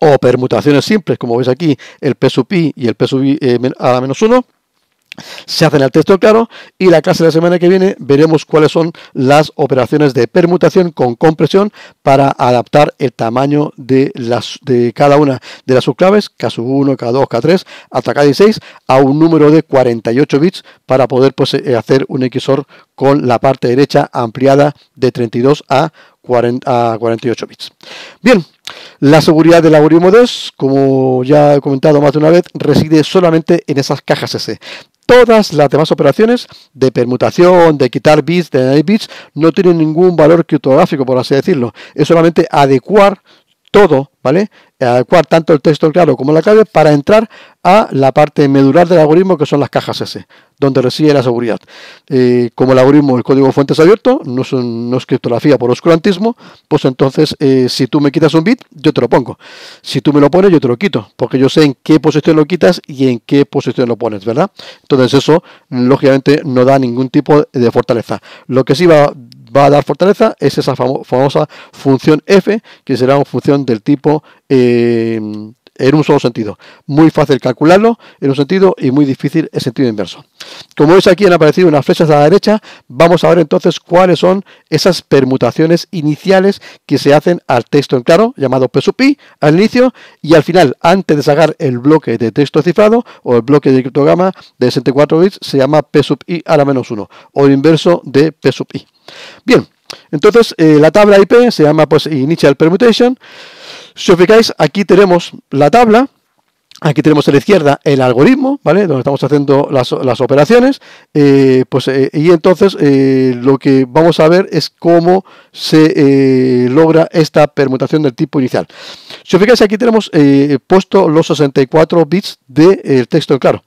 o permutaciones simples, como veis aquí, el P sub i y el P sub eh, a la menos 1, se hacen el texto claro y la clase de la semana que viene veremos cuáles son las operaciones de permutación con compresión para adaptar el tamaño de, las, de cada una de las subclaves, K1, K2, K3 hasta K16 a un número de 48 bits para poder pues, eh, hacer un XOR con la parte derecha ampliada de 32 a a 48 bits. Bien, la seguridad del algoritmo 2, como ya he comentado más de una vez, reside solamente en esas cajas S. Todas las demás operaciones de permutación, de quitar bits, de añadir bits, no tienen ningún valor criptográfico, por así decirlo. Es solamente adecuar todo ¿vale? Eh, Adecuar tanto el texto claro como la clave para entrar a la parte medular del algoritmo que son las cajas S, donde reside la seguridad. Eh, como el algoritmo, el código fuente es abierto, no, son, es criptografía por oscurantismo, pues entonces eh, si tú me quitas un bit, yo te lo pongo. Si tú me lo pones, yo te lo quito, porque yo sé en qué posición lo quitas y en qué posición lo pones, ¿verdad? Entonces eso, lógicamente, no da ningún tipo de fortaleza. Lo que sí va va a dar fortaleza es esa famosa función f, que será una función del tipo eh, en un solo sentido. Muy fácil calcularlo en un sentido y muy difícil el sentido inverso. Como veis aquí han aparecido unas flechas a la derecha, vamos a ver entonces cuáles son esas permutaciones iniciales que se hacen al texto en claro, llamado P sub i al inicio y al final, antes de sacar el bloque de texto cifrado o el bloque de criptograma de 64 bits, se llama P sub i a la menos 1 o el inverso de P sub i. Bien, entonces eh, la tabla IP se llama pues Initial Permutation si os fijáis, aquí tenemos la tabla, Aquí tenemos a la izquierda el algoritmo, ¿vale? Donde estamos haciendo las, operaciones. Eh, pues, eh, y entonces eh, lo que vamos a ver es cómo se logra esta permutación del tipo inicial. Si os fijáis, aquí tenemos puesto los 64 bits del texto claro.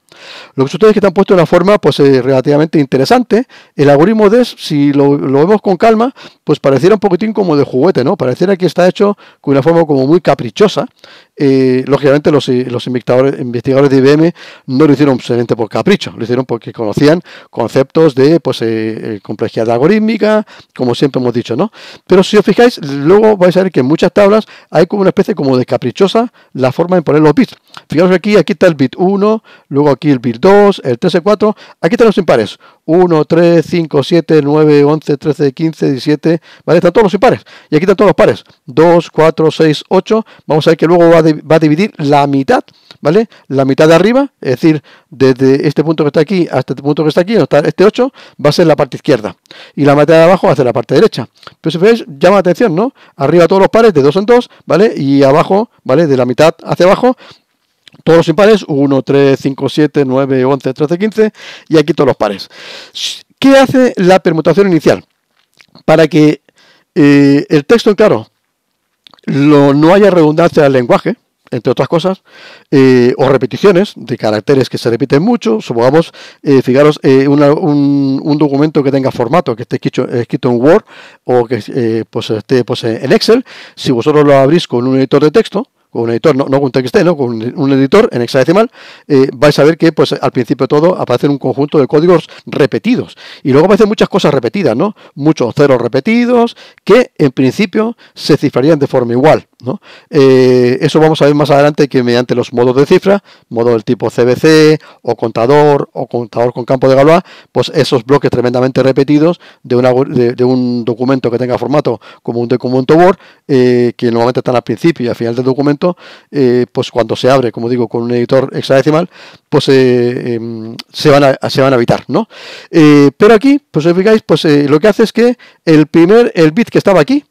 Lo que ustedes que están puesto de una forma pues, eh, relativamente interesante. El algoritmo DES, si lo, vemos con calma, pues pareciera un poquitín como de juguete, ¿no? Pareciera que está hecho con una forma como muy caprichosa. Eh, lógicamente los, eh, los investigadores, de IBM no lo hicieron solamente por capricho, lo hicieron porque conocían conceptos de pues, complejidad algorítmica, como siempre hemos dicho, ¿no? Pero si os fijáis, luego vais a ver que en muchas tablas hay como una especie como de caprichosa la forma de poner los bits. Fijaros aquí, aquí está el bit 1, luego aquí el 2, el 13, 4. Aquí están los impares. 1, 3, 5, 7, 9, 11, 13, 15, 17. ¿Vale? Están todos los impares. Y aquí están todos los pares. 2, 4, 6, 8. Vamos a ver que luego va, a dividir la mitad. ¿Vale? La mitad de arriba, es decir, desde este punto que está aquí hasta este punto que está aquí, este 8, va a ser la parte izquierda. Y la mitad de abajo va a ser la parte derecha. Pero si veis, llama la atención, ¿no? Arriba todos los pares de 2 en 2, ¿vale? Y abajo, ¿vale? De la mitad hacia abajo todos los impares, 1, 3, 5, 7, 9, 11, 13, 15, y aquí todos los pares. ¿Qué hace la permutación inicial? Para que eh, el texto claro lo, no haya redundancia del lenguaje, entre otras cosas, eh, o repeticiones de caracteres que se repiten mucho. Supongamos, eh, fijaros, un, un, documento que tenga formato, que esté escrito, escrito en Word o que pues, esté pues, en Excel. Si vosotros lo abrís con un editor de texto, con un editor, no, con un ¿no? con un, editor en hexadecimal, eh, vais a ver que pues al principio de todo aparece un conjunto de códigos repetidos. Y luego aparecen muchas cosas repetidas, ¿no? Muchos ceros repetidos que en principio se cifrarían de forma igual. Eh, eso vamos a ver más adelante que mediante los modos de cifra, modo del tipo CBC o contador o contador con campo de Galois, pues esos bloques tremendamente repetidos de, un documento que tenga formato como un documento Word, eh, que normalmente están al principio y al final del documento, eh, pues cuando se abre, como digo, con un editor hexadecimal, pues em, se, van a, se van a evitar. ¿no? pero aquí, pues os fijáis, pues lo que hace es que el primer, el bit que estaba aquí,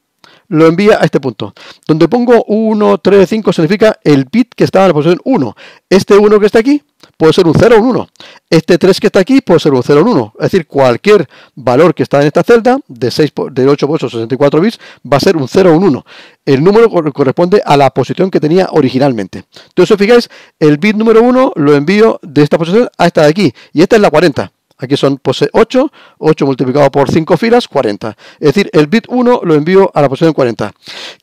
lo envía a este punto. Donde pongo 1, 3, 5 significa el bit que estaba en la posición 1. Este 1 que está aquí puede ser un 0 o un 1. Este 3 que está aquí puede ser un 0 o un 1. Es decir, cualquier valor que está en esta celda de, 6 8 por 64 bits, va a ser un 0 o un 1. El número corresponde a la posición que tenía originalmente. Entonces, fijáis, el bit número 1 lo envío de esta posición a esta de aquí. Y esta es la 40. Aquí son 8, pues, 8 eh, multiplicado por 5 filas, 40. Es decir, el bit 1 lo envío a la posición 40.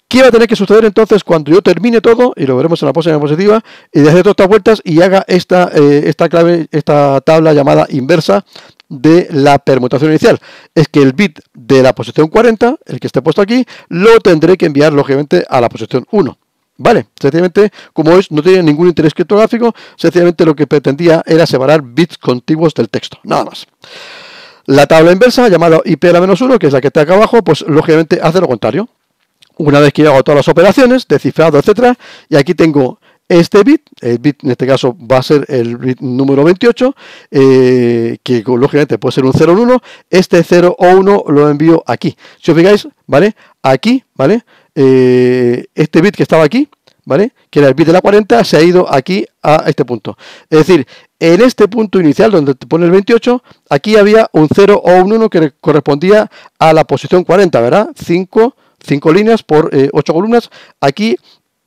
¿Qué va a tener que suceder entonces cuando yo termine todo, y lo veremos en la posición positiva, y desde todas estas vueltas y haga esta, eh, esta clave, esta tabla llamada inversa de la permutación inicial? Es que el bit de la posición 40, el que esté puesto aquí, lo tendré que enviar lógicamente a la posición 1. Vale, sencillamente, como veis, no tiene ningún interés criptográfico, sencillamente lo que pretendía era separar bits contiguos del texto, nada más. La tabla inversa, llamada IP menos 1, que es la que está acá abajo, pues lógicamente hace lo contrario. Una vez que yo hago todas las operaciones, descifrado, etcétera, y aquí tengo este bit, el bit en este caso va a ser el bit número 28, eh, que lógicamente puede ser un 0 este o 1, este 0 o 1 lo envío aquí. Si os fijáis, ¿vale? Aquí, ¿vale? Eh, este bit que estaba aquí, ¿vale? Que era el bit de la 40, se ha ido aquí a este punto. Es decir, en este punto inicial donde te pone el 28, aquí había un 0 o un 1 que correspondía a la posición 40, ¿verdad? 5, 5 líneas por eh, 8 columnas. Aquí,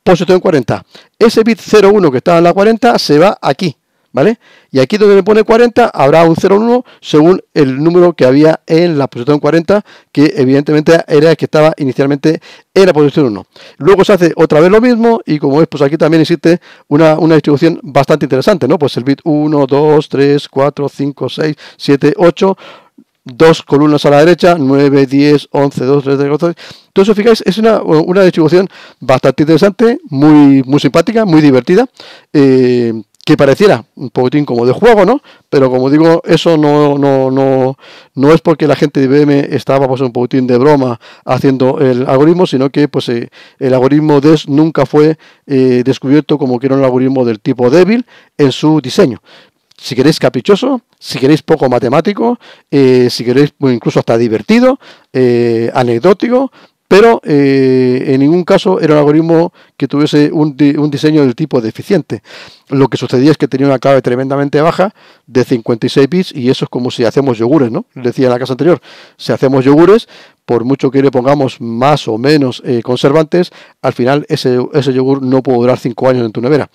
posición 40. Ese bit 01 que estaba en la 40 se va aquí, ¿Vale? Y aquí donde me pone 40 habrá un 0,1 según el número que había en la posición 40, que evidentemente era el que estaba inicialmente en la posición 1. Luego se hace otra vez lo mismo y como ves, pues aquí también existe una, distribución bastante interesante, ¿no? Pues el bit 1, 2, 3, 4, 5, 6, 7, 8 dos columnas a la derecha, 9, 10, 11, 2, 3, 3, 4, 6. Entonces, fijáis, es una, distribución bastante interesante, muy, muy simpática, muy divertida, eh, que pareciera un poquitín como de juego, ¿no? Pero como digo, eso no, no, no, no es porque la gente de IBM estaba pues, un poquitín de broma haciendo el algoritmo, sino que pues, eh, el algoritmo DES nunca fue eh, descubierto como que era un algoritmo del tipo débil en su diseño. Si queréis caprichoso, si queréis poco matemático, eh, si queréis incluso hasta divertido, anecdótico, pero eh, en ningún caso era un algoritmo que tuviese un, diseño del tipo deficiente. Lo que sucedía es que tenía una clave tremendamente baja de 56 bits y eso es como si hacemos yogures, ¿no? Mm. Decía en la casa anterior, si hacemos yogures, por mucho que le pongamos más o menos eh, conservantes, al final ese, yogur no puede durar 5 años en tu nevera.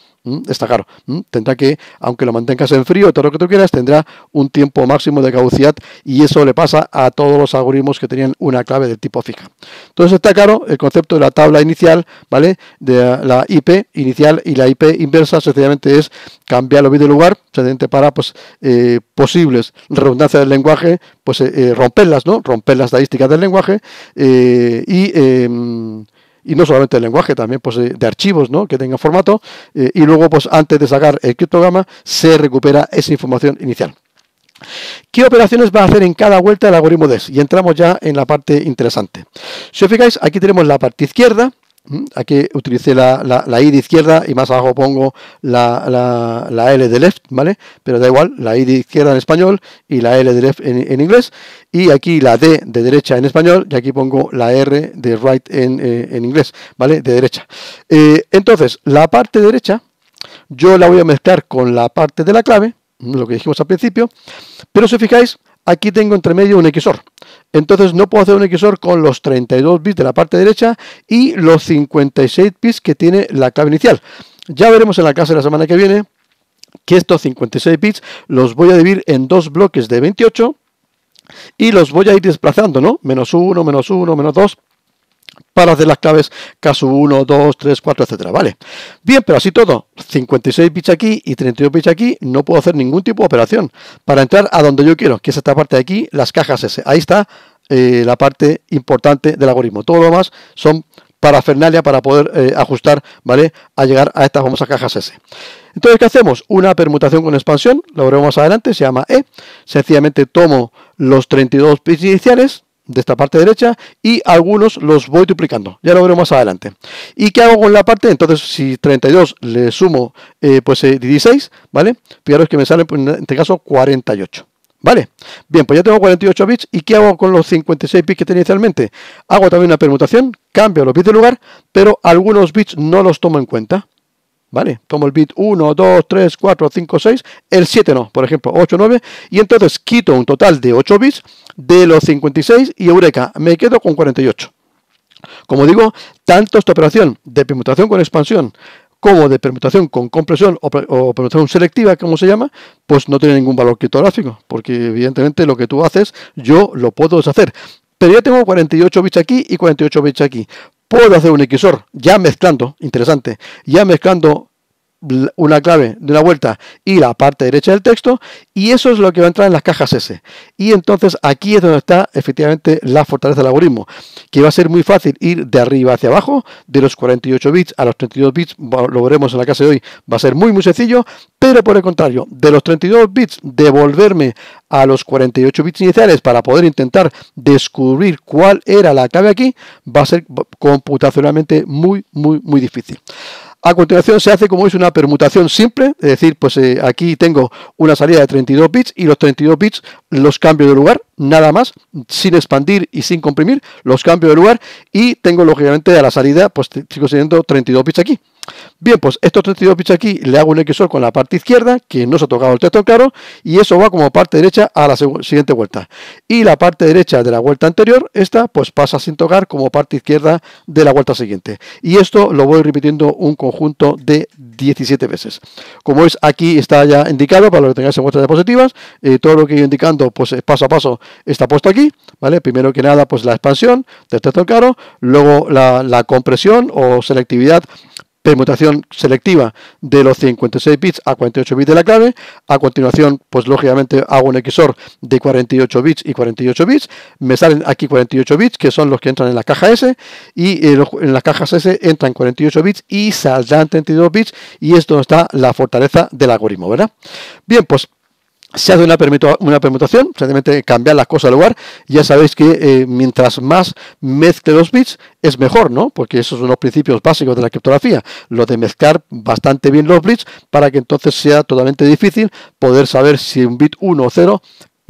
Está claro. Tendrá que, aunque lo mantengas en frío, todo lo que tú quieras, tendrá un tiempo máximo de caducidad y eso le pasa a todos los algoritmos que tenían una clave de tipo fija. Entonces está claro el concepto de la tabla inicial, ¿vale? De la IP inicial y la IP inversa, sencillamente es cambiar los bits de lugar, para pues, eh, posibles redundancias del lenguaje, pues eh, eh, romperlas, ¿no? Romper las estadísticas del lenguaje eh, em, y no solamente el lenguaje, también pues, de archivos ¿no? que tengan formato, y luego pues, antes de sacar el criptograma se recupera esa información inicial. ¿Qué operaciones va a hacer en cada vuelta el algoritmo DES? Y entramos ya en la parte interesante. Si os fijáis, aquí tenemos la parte izquierda, Mm, aquí utilicé la, I de izquierda y más abajo pongo la, L de left, ¿vale? Pero da igual, la I de izquierda en español y la L de left en, inglés. Y aquí la D de derecha en español y aquí pongo la R de right en, eh, inglés, ¿vale? De derecha. Eh, entonces, la parte derecha yo la voy a mezclar con la parte de la clave, mm, lo que dijimos al principio. Pero si fijáis, aquí tengo entre medio un XOR. Entonces no puedo hacer un XOR con los 32 bits de la parte derecha y los 56 bits que tiene la clave inicial. Ya veremos en la clase la semana que viene que estos 56 bits los voy a dividir en dos bloques de 28 y los voy a ir desplazando, ¿no? Menos 1, menos 1, menos 2 para hacer las claves caso 1, 2, 3, 4, etcétera, ¿vale? Bien, pero así todo, 56 bits aquí y 32 bits aquí, no puedo hacer ningún tipo de operación para entrar a donde yo quiero, que es esta parte de aquí, las cajas S. Ahí está eh, la parte importante del algoritmo. Todo lo demás son parafernalia para poder eh, ajustar, ¿vale? A llegar a estas famosas cajas S. Entonces, ¿qué hacemos? Una permutación con expansión, lo veremos más adelante, se llama E. Sencillamente tomo los 32 bits iniciales, de esta parte derecha y algunos los voy duplicando ya lo veremos más adelante y qué hago con la parte entonces si 32 le sumo eh, pues 16 eh, vale fijaros que me sale pues, en este caso 48 vale bien pues ya tengo 48 bits y qué hago con los 56 bits que tenía inicialmente hago también una permutación cambio los bits de lugar pero algunos bits no los tomo en cuenta ¿Vale? Tomo el bit 1, 2, 3, 4, 5, 6, el 7 no, por ejemplo, 8, 9, y entonces quito un total de 8 bits de los 56 y eureka, me quedo con 48. Como digo, tanto esta operación de permutación con expansión como de permutación con compresión o, permutación selectiva, como se llama, pues no tiene ningún valor criptográfico, porque evidentemente lo que tú haces yo lo puedo deshacer. Pero ya tengo 48 bits aquí y 48 bits aquí puedo hacer un XOR, ya mezclando, interesante, ya mezclando una clave de una vuelta y la parte derecha del texto y eso es lo que va a entrar en las cajas S y entonces aquí es donde está efectivamente la fortaleza del algoritmo que va a ser muy fácil ir de arriba hacia abajo de los 48 bits a los 32 bits lo veremos en la clase de hoy va a ser muy muy sencillo pero por el contrario de los 32 bits devolverme a los 48 bits iniciales para poder intentar descubrir cuál era la clave aquí va a ser computacionalmente muy muy muy difícil a continuación se hace como es una permutación simple, es decir, pues eh, aquí tengo una salida de 32 bits y los 32 bits los cambio de lugar, nada más, sin expandir y sin comprimir, los cambio de lugar y tengo lógicamente a la salida, pues sigo siendo 32 bits aquí. Bien, pues estos 32 bits aquí le hago un XOR con la parte izquierda, que no se ha tocado el texto claro, y eso va como parte derecha a la siguiente vuelta. Y la parte derecha de la vuelta anterior, esta, pues pasa sin tocar como parte izquierda de la vuelta siguiente. Y esto lo voy repitiendo un conjunto de 17 veces. Como veis aquí está ya indicado para lo que tengáis en vuestras diapositivas, eh, todo lo que yo indicando, pues paso a paso está puesto aquí, ¿vale? Primero que nada, pues la expansión del texto caro, luego la, la compresión o selectividad permutación selectiva de los 56 bits a 48 bits de la clave. A continuación, pues lógicamente hago un XOR de 48 bits y 48 bits. Me salen aquí 48 bits, que son los que entran en la caja S. Y eh, en las cajas S entran 48 bits y saldrán 32 bits. Y esto está la fortaleza del algoritmo, ¿verdad? Bien, pues se hace una, permutación, simplemente cambiar las cosas al lugar. Ya sabéis que eh, mientras más mezcle los bits es mejor, ¿no? Porque esos son los principios básicos de la criptografía, lo de mezclar bastante bien los bits para que entonces sea totalmente difícil poder saber si un bit 1 o 0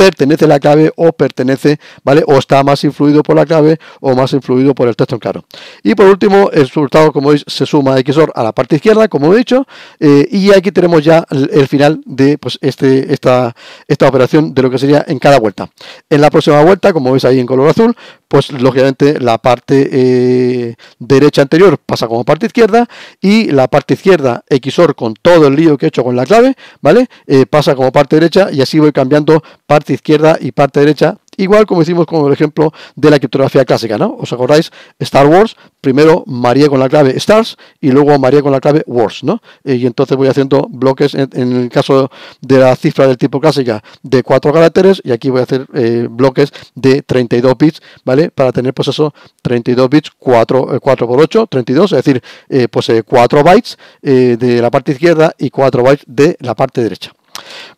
pertenece la clave o pertenece, ¿vale? O está más influido por la clave o más influido por el texto claro. Y por último, el resultado, como veis, se suma XOR a la parte izquierda, como he dicho, eh, y aquí tenemos ya el, final de pues, este, esta, esta operación de lo que sería en cada vuelta. En la próxima vuelta, como veis ahí en color azul, pues lógicamente la parte eh, derecha anterior pasa como parte izquierda y la parte izquierda XOR con todo el lío que he hecho con la clave, ¿vale? Eh, pasa como parte derecha y así voy cambiando parte izquierda y parte derecha Igual como hicimos con el ejemplo de la criptografía clásica, ¿no? ¿Os acordáis? Star Wars, primero María con la clave Stars y luego María con la clave Wars, ¿no? Eh, y entonces voy haciendo bloques, en, el caso de la cifra del tipo clásica, de cuatro caracteres y aquí voy a hacer eh, bloques de 32 bits, ¿vale? Para tener pues eso, 32 bits, 4, eh, por 8, 32, es decir, pues 4 bytes de la parte izquierda y 4 bytes de la parte derecha.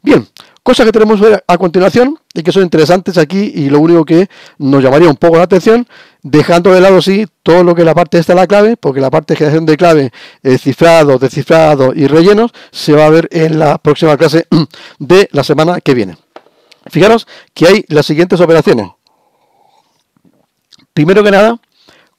Bien, Cosas que tenemos ver a continuación y que son interesantes aquí y lo único que nos llamaría un poco la atención, dejando de lado sí todo lo que es la parte esta de la clave, porque la parte de generación de clave, eh, cifrado, descifrado y rellenos, se va a ver en la próxima clase *clears throat* de la semana que viene. Fijaros que hay las siguientes operaciones. Primero que nada,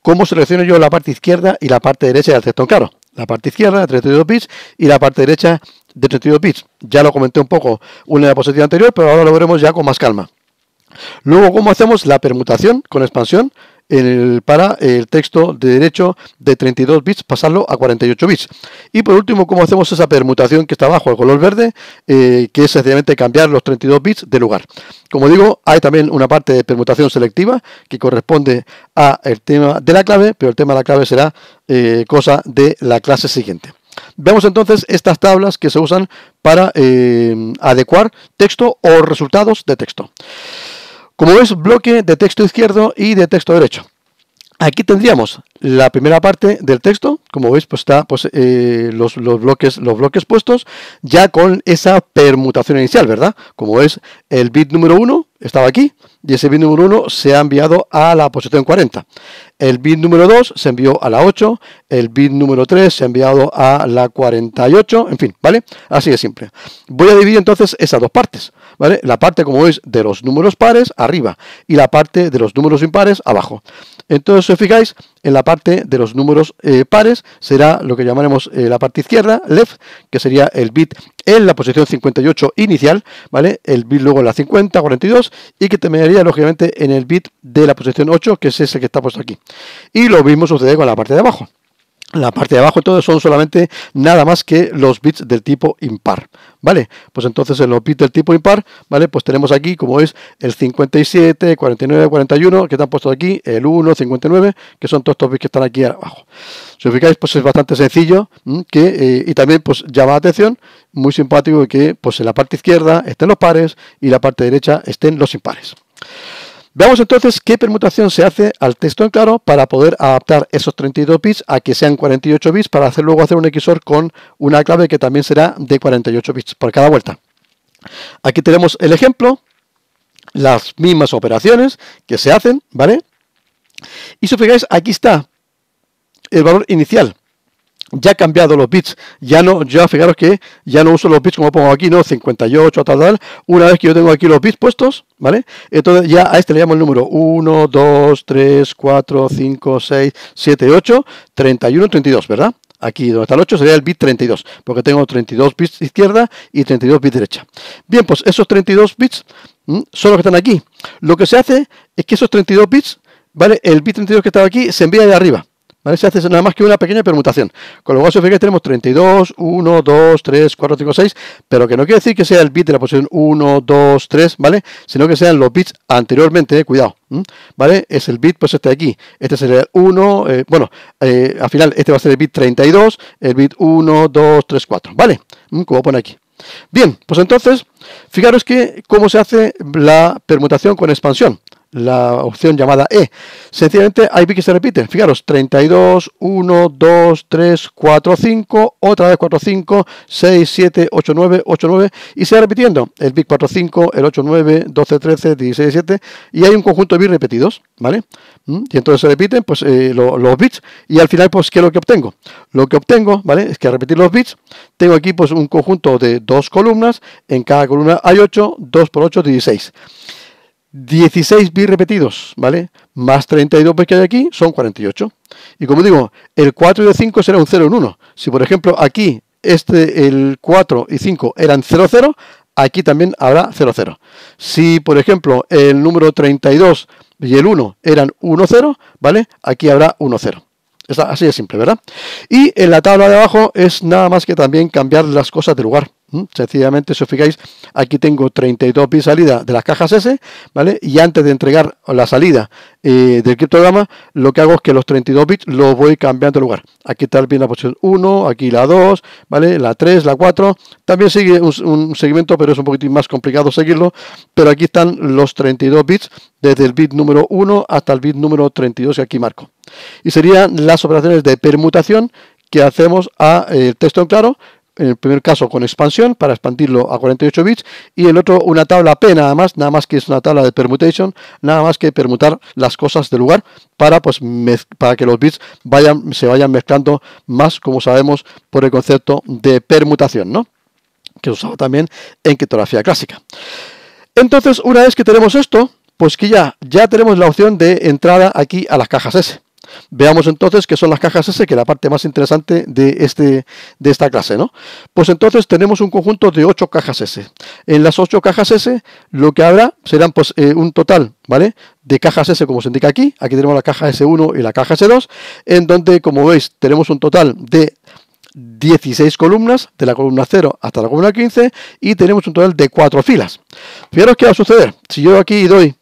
cómo selecciono yo la parte izquierda y la parte derecha del texto claro. La parte izquierda 32 bits y la parte derecha de 32 este bits. Ya lo comenté un poco en la diapositiva anterior, pero ahora lo veremos ya con más calma. Luego, ¿cómo hacemos la permutación con expansión el, para el texto de derecho de 32 bits, pasarlo a 48 bits? Y por último, ¿cómo hacemos esa permutación que está abajo, el color verde, eh, que es sencillamente cambiar los 32 bits de lugar? Como digo, hay también una parte de permutación selectiva que corresponde al tema de la clave, pero el tema de la clave será eh, cosa de la clase siguiente. Vemos entonces estas tablas que se usan para eh, adecuar texto o resultados de texto. Como veis, bloque de texto izquierdo y de texto derecho. Aquí tendríamos la primera parte del texto, como veis, pues está pues, eh, los, los, bloques, los bloques puestos, ya con esa permutación inicial, ¿verdad? Como es el bit número 1, estaba aquí, y ese bit número 1 se ha enviado a la posición 40. El bit número 2 se envió a la 8, el bit número 3 se ha enviado a la 48, en fin, ¿vale? Así de simple. Voy a dividir entonces esas dos partes, ¿vale? La parte, como veis, de los números pares arriba y la parte de los números impares abajo. Entonces, si os fijáis, en la parte de los números eh, pares será lo que llamaremos eh, la parte izquierda, left, que sería el bit en la posición 58 inicial, ¿vale? El bit luego en la 50, 42 y que terminaría lógicamente en el bit de la posición 8, que es ese que está puesto aquí. Y lo mismo sucede con la parte de abajo. La parte de abajo todo son solamente nada más que los bits del tipo impar, ¿vale? Pues entonces en los bits del tipo impar, ¿vale? Pues tenemos aquí como es el 57, 49, 41, que están puestos aquí, el 1, 59, que son todos estos bits que están aquí abajo. Si os fijáis, pues es bastante sencillo que, eh, y también pues llama la atención, muy simpático que pues en la parte izquierda estén los pares y la parte derecha estén los impares. Veamos entonces qué permutación se hace al texto en claro para poder adaptar esos 32 bits a que sean 48 bits para hacer luego hacer un XOR con una clave que también será de 48 bits por cada vuelta. Aquí tenemos el ejemplo, las mismas operaciones que se hacen, ¿vale? Y si os fijáis, aquí está el valor inicial ya he cambiado los bits, ya no, ya fijaros que ya no uso los bits como pongo aquí, no, 58, tal, tal, una vez que yo tengo aquí los bits puestos, ¿vale? Entonces ya a este le llamo el número 1, 2, 3, 4, 5, 6, 7, 8, 31, 32, ¿verdad? Aquí donde está el 8 sería el bit 32, porque tengo 32 bits izquierda y 32 bits derecha. Bien, pues esos 32 bits son los que están aquí. Lo que se hace es que esos 32 bits, ¿vale? El bit 32 que estaba aquí se envía de arriba. ¿Vale? Se hace nada más que una pequeña permutación. Con lo cual, si tenemos 32, 1, 2, 3, 4, 5, 6, pero que no quiere decir que sea el bit de la posición 1, 2, 3, ¿vale? Sino que sean los bits anteriormente, eh, cuidado, ¿vale? Es el bit, pues este de aquí. Este sería el 1, eh, bueno, eh, al final este va a ser el bit 32, el bit 1, 2, 3, 4, ¿vale? Como pone aquí. Bien, pues entonces, fijaros que cómo se hace la permutación con expansión la opción llamada E. Sencillamente hay bits que se repiten. Fijaros, 32, 1, 2, 3, 4, 5, otra vez 4, 5, 6, 7, 8, 9, 8, 9 y se va repitiendo el bit 4, 5, el 8, 9, 12, 13, 16, 7 y hay un conjunto de bits repetidos, ¿vale? ¿Mm? Y entonces se repiten pues, eh, los, bits y al final pues ¿qué es lo que obtengo? Lo que obtengo, ¿vale? Es que al repetir los bits tengo aquí pues un conjunto de dos columnas, en cada columna hay 8, 2 por 8, 16. 16 bits repetidos, ¿vale? Más 32 bits que hay aquí son 48. Y como digo, el 4 y el 5 será un 0 en 1. Si por ejemplo aquí este, el 4 y 5 eran 0, 0, aquí también habrá 0, 0. Si por ejemplo el número 32 y el 1 eran 1, 0, ¿vale? Aquí habrá 1, 0. así de simple, ¿verdad? Y en la tabla de abajo es nada más que también cambiar las cosas de lugar. Sencillamente, si os fijáis, aquí tengo 32 bits salida de las cajas S, ¿vale? Y antes de entregar la salida eh, del criptograma, lo que hago es que los 32 bits los voy cambiando de lugar. Aquí está bien la posición 1, aquí la 2, ¿vale? La 3, la 4. También sigue un, segmento, seguimiento, pero es un poquitín más complicado seguirlo. Pero aquí están los 32 bits, desde el bit número 1 hasta el bit número 32 que aquí marco. Y serían las operaciones de permutación que hacemos a eh, el texto en claro en el primer caso con expansión para expandirlo a 48 bits y el otro una tabla P nada más, nada más que es una tabla de permutation, nada más que permutar las cosas del lugar para pues para que los bits vayan se vayan mezclando más como sabemos por el concepto de permutación, ¿no? Que usado también en criptografía clásica. Entonces, una vez que tenemos esto, pues que ya, ya tenemos la opción de entrada aquí a las cajas S. Veamos entonces qué son las cajas S, que es la parte más interesante de, este, de esta clase. ¿no? Pues entonces tenemos un conjunto de 8 cajas S. En las 8 cajas S lo que habrá serán pues, eh, un total ¿vale? de cajas S como se indica aquí. Aquí tenemos la caja S1 y la caja S2, en donde como veis tenemos un total de 16 columnas, de la columna 0 hasta la columna 15, y tenemos un total de 4 filas. Fijaros qué va a suceder. Si yo aquí doy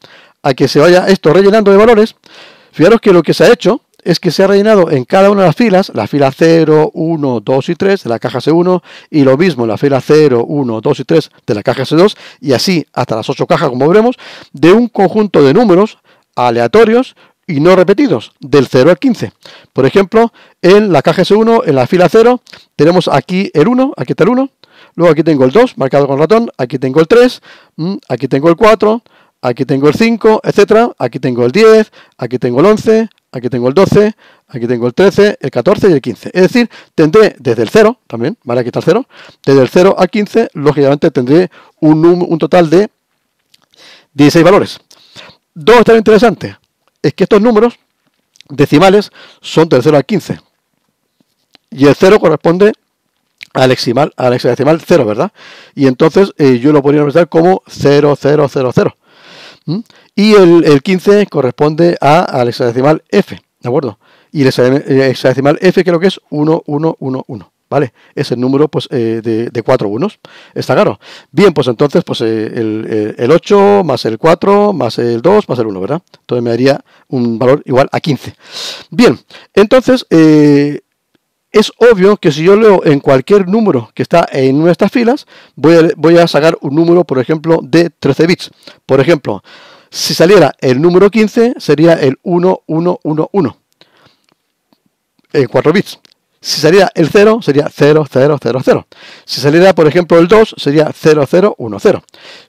a que se vaya esto rellenando de valores, Fijaros que lo que se ha hecho es que se ha rellenado en cada una de las filas, la fila 0, 1, 2 y 3 de la caja C1 y lo mismo en la fila 0, 1, 2 y 3 de la caja C2 y así hasta las 8 cajas como veremos, de un conjunto de números aleatorios y no repetidos, del 0 al 15. Por ejemplo, en la caja S1, en la fila 0, tenemos aquí el 1, aquí está el 1, luego aquí tengo el 2 marcado con ratón, aquí tengo el 3, mm, aquí tengo el 4, aquí tengo el 5, etcétera, aquí tengo el 10, aquí tengo el 11, aquí tengo el 12, aquí tengo el 13, el 14 y el 15. Es decir, tendré desde el 0, también, ¿vale? Aquí está el 0, desde el 0 a 15, lógicamente tendré un, total de 16 valores. Dos cosas interesantes, es que estos números decimales son del 0 al 15. Y el 0 corresponde al hexadecimal 0, ¿verdad? Y entonces eh, yo lo podría representar como 0. Y el, 15 corresponde a, al hexadecimal F, ¿de acuerdo? Y el eh, hexadecimal F creo que es 1, 1, 1, 1, ¿Vale? Es el número pues, eh, de, 4 unos. Está claro. Bien, pues entonces pues, eh, el, el, 8 más el 4 más el 2 más el 1, ¿verdad? Entonces me daría un valor igual a 15. Bien, entonces eh, es obvio que si yo leo en cualquier número que está en nuestras filas, voy a, sacar un número, por ejemplo, de 13 bits. Por ejemplo, si saliera el número 15, sería el 1111. En 4 bits. Si saliera el 0, sería 0000. Si saliera, por ejemplo, el 2, sería 0010.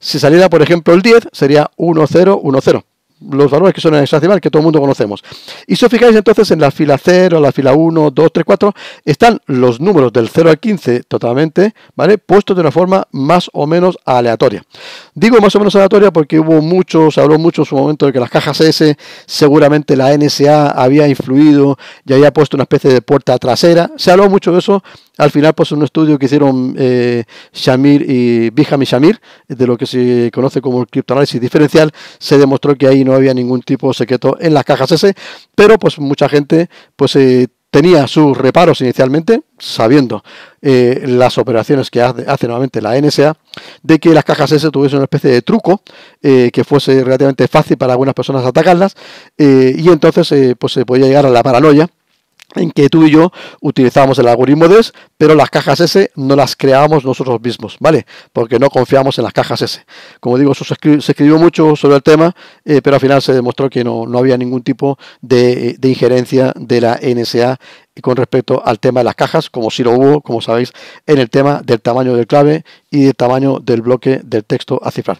Si saliera, por ejemplo, el 10, sería 1010 los valores que son en hexadecimal que todo el mundo conocemos. Y si os fijáis entonces en la fila 0, la fila 1, 2, 3, 4, están los números del 0 al 15 totalmente, ¿vale? Puestos de una forma más o menos aleatoria. Digo más o menos aleatoria porque hubo mucho, se habló mucho en su momento de que las cajas S, seguramente la NSA había influido y había puesto una especie de puerta trasera. Se habló mucho de eso. Al final, pues un estudio que hicieron eh, Shamir y Biham y Shamir, de lo que se conoce como el criptoanálisis diferencial, se demostró que ahí no había ningún tipo de secreto en las cajas S, pero pues mucha gente pues eh, tenía sus reparos inicialmente, sabiendo eh, las operaciones que hace, nuevamente la NSA, de que las cajas S tuviesen una especie de truco eh, que fuese relativamente fácil para algunas personas atacarlas, eh, y entonces pues se podía llegar a la paranoia en que tú y yo utilizamos el algoritmo DES, pero las cajas S no las creamos nosotros mismos, ¿vale? Porque no confiamos en las cajas S. Como digo, se, escribió, mucho sobre el tema, eh, pero al final se demostró que no, no había ningún tipo de, eh, de, injerencia de la NSA con respecto al tema de las cajas, como si lo hubo, como sabéis, en el tema del tamaño del clave y del tamaño del bloque del texto a cifrar.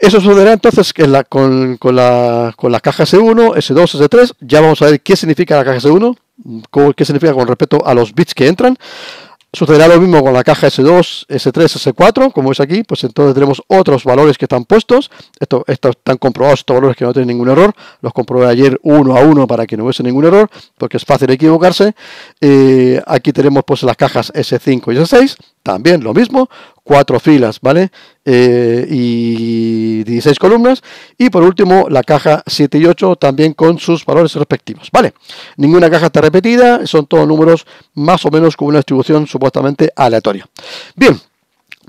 Eso sucederá entonces con, la, caja las cajas S1, S2, S3. Ya vamos a ver qué significa la caja S1, qué significa con respecto a los bits que entran. Sucederá lo mismo con la caja S2, S3, S4, como es aquí, pues entonces tenemos otros valores que están puestos. Estos, están comprobados, estos valores que no tienen ningún error. Los comprobé ayer uno a uno para que no hubiese ningún error, porque es fácil equivocarse. Eh, aquí tenemos pues las cajas S5 y S6, también lo mismo, cuatro filas, ¿vale? Eh, y 16 columnas. Y por último, la caja 7 y 8 también con sus valores respectivos, ¿vale? Ninguna caja está repetida, son todos números más o menos con una distribución supuestamente aleatoria. Bien,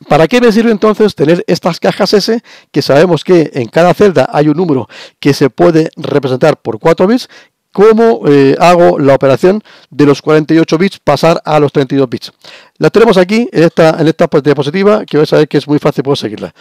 ¿Para qué me sirve entonces tener estas cajas S que sabemos que en cada celda hay un número que se puede representar por 4 bits? ¿Cómo eh, hago la operación de los 48 bits pasar a los 32 bits? Las tenemos aquí en esta, en esta diapositiva que vais a ver que es muy fácil poder seguirla.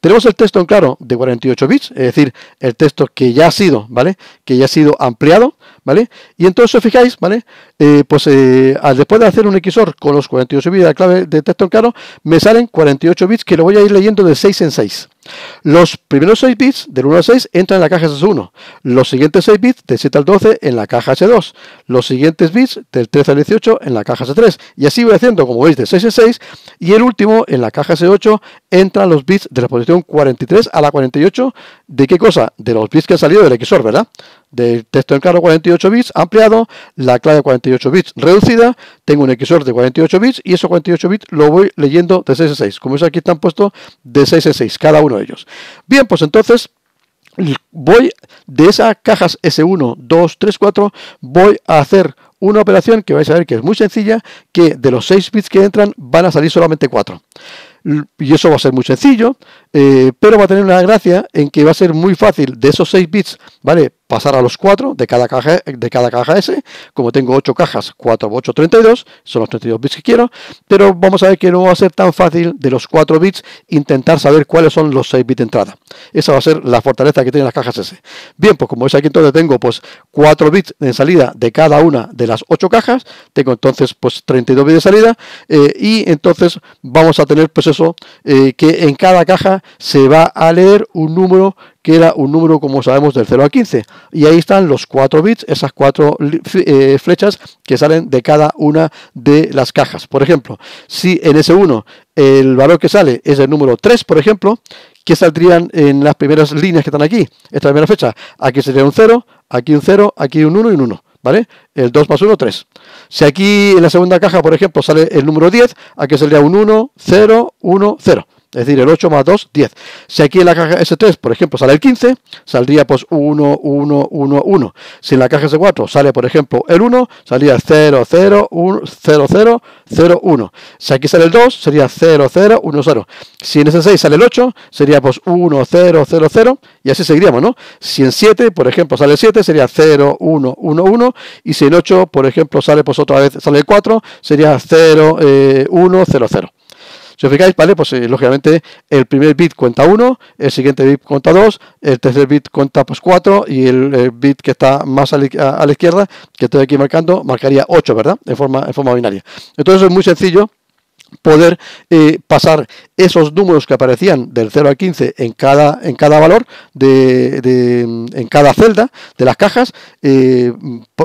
Tenemos el texto en claro de 48 bits, es decir, el texto que ya ha sido, ¿vale? Que ya ha sido ampliado, ¿vale? Y entonces, os fijáis, ¿vale? Eh, pues eh, al después de hacer un XOR con los 48 bits de la clave de texto en claro, me salen 48 bits que lo voy a ir leyendo de 6 en 6. Los primeros 6 bits, del 1 al 6, entran en la caja S1. Los siguientes 6 bits, del 7 al 12, en la caja S2. Los siguientes bits, del 13 al 18, en la caja S3. Y así voy haciendo como veis de 6 Y el último, en la caja S8, entran los bits de la posición 43 a la 48. ¿De qué cosa? De los bits que han salido del XOR, ¿verdad? Del texto en claro 48 bits ampliado, la clave 48 bits reducida, tengo un XOR de 48 bits y esos 48 bits lo voy leyendo de 6 en 6. Como es aquí están puestos de 6 en 6, cada uno de ellos. Bien, pues entonces voy de esas cajas S1, 2, 3, 4, voy a hacer una operación que vais a ver que es muy sencilla, que de los 6 bits que entran van a salir solamente 4. Y eso va a ser muy sencillo, eh, pero va a tener una gracia en que va a ser muy fácil de esos 6 bits, ¿vale? pasar a los 4 de cada caja, de cada caja S. Como tengo 8 cajas, 4 8, 32, son los 32 bits que quiero, pero vamos a ver que no va a ser tan fácil de los 4 bits intentar saber cuáles son los 6 bits de entrada. Esa va a ser la fortaleza que tienen las cajas S. Bien, pues como veis aquí entonces tengo pues 4 bits de salida de cada una de las 8 cajas, tengo entonces pues 32 bits de salida eh, y entonces vamos a tener pues eso, eh, que en cada caja se va a leer un número que era un número, como sabemos, del 0 a 15. Y ahí están los 4 bits, esas 4 eh, flechas que salen de cada una de las cajas. Por ejemplo, si en ese 1 el valor que sale es el número 3, por ejemplo, ¿qué saldrían en las primeras líneas que están aquí? Esta primera fecha. Aquí sería un 0, aquí un 0, aquí un 1 y un 1. ¿Vale? El 2 más 1, 3. Si aquí en la segunda caja, por ejemplo, sale el número 10, aquí sería un 1, 0, 1, 0. Es decir, el 8 más 2, 10. Si aquí en la caja S3, por ejemplo, sale el 15, saldría pues 1, 1, 1, 1. Si en la caja S4 sale, por ejemplo, el 1, saldría 0, 0, 1, 0, 0, 0, 1. Si aquí sale el 2, sería 0, 0, 1, 0. Si en S6 sale el 8, sería pues 1, 0, 0, 0. Y así seguiríamos, ¿no? Si en 7, por ejemplo, sale el 7, sería 0, 1, 1, 1. Y si en 8, por ejemplo, sale pues otra vez, sale el 4, sería 0, 1, 0, 0. Si os fijáis, ¿vale? Pues eh, lógicamente el primer bit cuenta 1, el siguiente bit cuenta 2, el tercer bit cuenta pues 4 y el, bit que está más a la, izquierda, que estoy aquí marcando, marcaría 8, ¿verdad? En forma, en forma binaria. Entonces es muy sencillo poder eh, pasar esos números que aparecían del 0 al 15 en cada, en cada valor, de, en cada celda de las cajas, eh,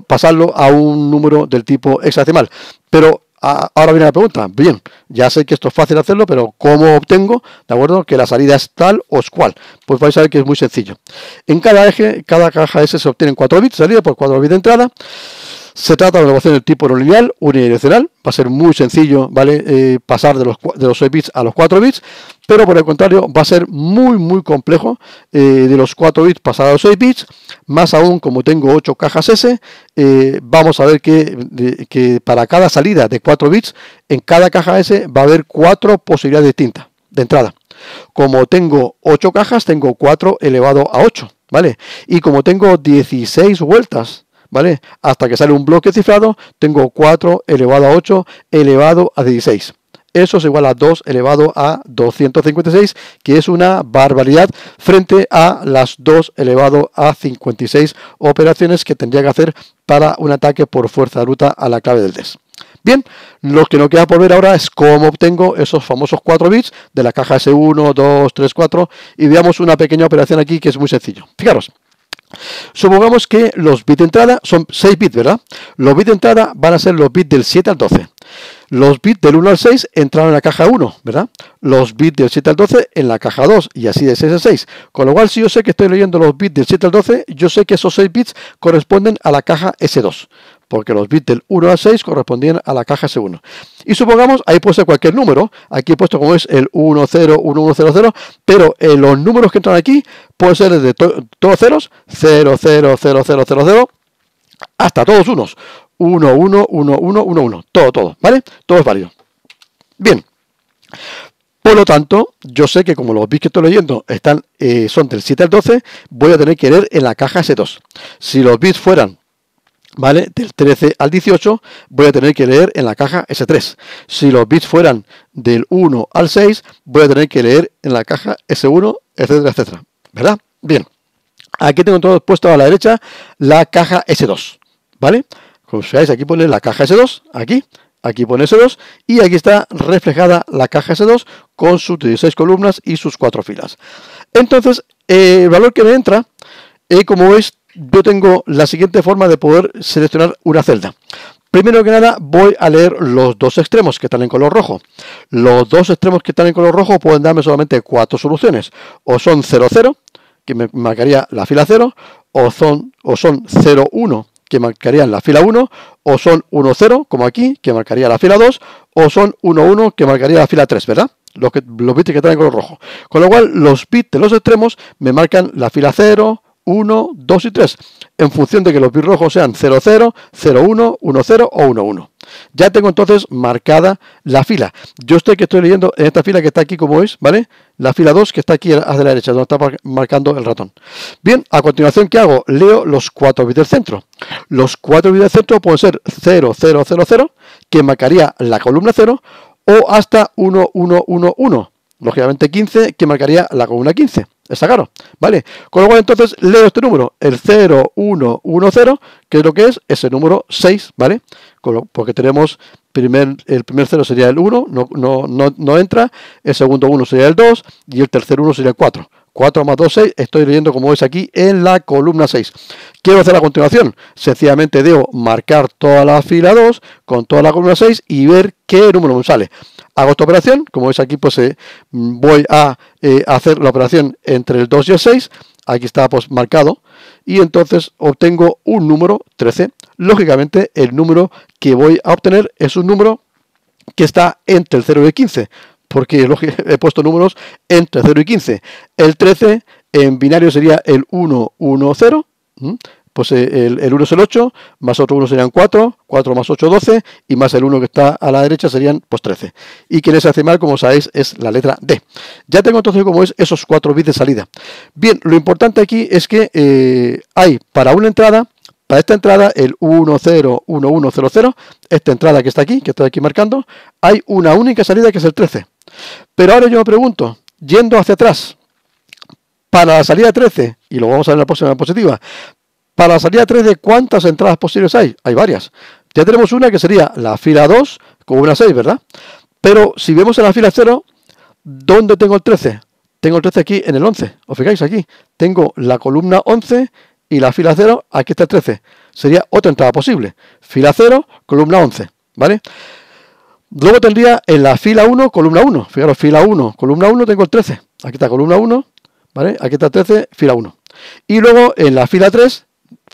pasarlo a un número del tipo hexadecimal. Pero Ah, ahora viene la pregunta. Bien, ya sé que esto es fácil hacerlo, pero ¿cómo obtengo, de acuerdo, que la salida es tal o es cual? Pues vais a ver que es muy sencillo. En cada eje, cada caja S se obtienen 4 bits salida por 4 bits de entrada. Se trata de una ecuación del tipo lineal unidireccional. Va a ser muy sencillo ¿vale? Eh, pasar de los, de los 6 bits a los 4 bits, pero por el contrario va a ser muy, muy complejo eh, de los 4 bits pasar a los 6 bits. Más aún, como tengo 8 cajas S, eh, vamos a ver que, que para cada salida de 4 bits, en cada caja S va a haber 4 posibilidades distintas de entrada. Como tengo 8 cajas, tengo 4 elevado a 8, ¿vale? Y como tengo 16 vueltas hasta que sale un bloque cifrado, tengo 4 elevado a 8 elevado a 16. Eso es igual a 2 elevado a 256, que es una barbaridad frente a las 2 elevado a 56 operaciones que tendría que hacer para un ataque por fuerza ruta a la clave del DES. Bien, lo que no queda por ver ahora es cómo obtengo esos famosos 4 bits de la caja S1, 2, 3, 4 y veamos una pequeña operación aquí que es muy sencillo. Fijaros, Supongamos que los bits de entrada son 6 bits, ¿verdad? Los bits de entrada van a ser los bits del 7 al 12. Los bits del 1 al 6 entraron en la caja 1, ¿verdad? Los bits del 7 al 12 en la caja 2 y así de 6 a 6. Con lo cual, si yo sé que estoy leyendo los bits del 7 al 12, yo sé que esos 6 bits corresponden a la caja S2 porque los bits del 1 al 6 correspondían a la caja s 1 Y supongamos, ahí puede ser cualquier número, aquí he puesto como es el 1, 0, 1, 1, 0, 0, pero eh, los números que entran aquí pueden ser de todos ceros, 0, 0, 0, 0, 0, 0, hasta todos unos, 1, 1, 1, 1, 1, 1, todo, todo, ¿vale? Todo es válido. Bien. Por lo tanto, yo sé que como los bits que estoy leyendo están, eh, son del 7 al 12, voy a tener que leer en la caja S2. Si los bits fueran ¿vale? Del 13 al 18 voy a tener que leer en la caja S3. Si los bits fueran del 1 al 6, voy a tener que leer en la caja S1, etcétera, etcétera. ¿Verdad? Bien. Aquí tengo todo puesto a la derecha la caja S2, ¿vale? Como veis, aquí pone la caja S2, aquí, aquí pone S2 y aquí está reflejada la caja S2 con sus 16 columnas y sus 4 filas. Entonces, el valor que me entra, eh, como veis, yo tengo la siguiente forma de poder seleccionar una celda. Primero que nada voy a leer los dos extremos que están en color rojo. Los dos extremos que están en color rojo pueden darme solamente cuatro soluciones. O son 00 que me marcaría la fila 0, o son, o son 01 que marcarían la fila 1, o son 10 como aquí, que marcaría la fila 2, o son 11 que marcaría la fila 3, ¿verdad? Los, los bits que están en color rojo. Con lo cual, los bits de los extremos me marcan la fila 0, 1, 2 y 3, en función de que los bits rojos sean 00, 0, 0, 1, 0 o 1, 1. Ya tengo entonces marcada la fila. Yo estoy que estoy leyendo en esta fila que está aquí como veis, ¿vale? La fila 2 que está aquí hacia la derecha, donde está marcando el ratón. Bien, a continuación, ¿qué hago? Leo los 4 bits del centro. Los cuatro bits del centro pueden ser 0, 0, 0, 0, que marcaría la columna 0, o hasta 1, 1, 1, 1. Lógicamente 15, que marcaría la columna 15. Está claro, ¿vale? Con lo cual entonces leo este número, el 0110, que es lo que es ese número 6, ¿vale? porque tenemos primer, el primer 0 sería el 1, no, no entra, el segundo 1 sería el 2 y el tercer 1 sería el 4. 4 más 2, 6, estoy leyendo como es aquí en la columna 6. Quiero hacer a continuación? Sencillamente debo marcar toda la fila 2 con toda la columna 6 y ver qué número me sale hago esta operación, como veis aquí pues, eh, voy a eh, hacer la operación entre el 2 y el 6, aquí está pues marcado, y entonces obtengo un número 13. Lógicamente el número que voy a obtener es un número que está entre el 0 y el 15, porque *laughs* he puesto números entre 0 y 15. El 13 en binario sería el 110, pues eh, el, 1 es el 8, más otro 1 serían 4, 4 más 8, 12, y más el 1 que está a la derecha serían pues 13. Y quien hace mal, como sabéis, es la letra D. Ya tengo entonces como es esos 4 bits de salida. Bien, lo importante aquí es que eh, hay para una entrada, para esta entrada, el 101100, esta entrada que está aquí, que estoy aquí marcando, hay una única salida que es el 13. Pero ahora yo me pregunto, yendo hacia atrás, para la salida 13, y lo vamos a ver en la próxima diapositiva, para la salida 3 de cuántas entradas posibles hay? Hay varias. Ya tenemos una que sería la fila 2 con una 6, ¿verdad? Pero si vemos en la fila 0, ¿dónde tengo el 13? Tengo el 13 aquí en el 11. ¿Os fijáis aquí? Tengo la columna 11 y la fila 0, aquí está el 13. Sería otra entrada posible. Fila 0, columna 11, ¿vale? Luego tendría en la fila 1, columna 1. Fijaros, fila 1, columna 1, tengo el 13. Aquí está columna 1, ¿vale? Aquí está el 13, fila 1. Y luego en la fila 3,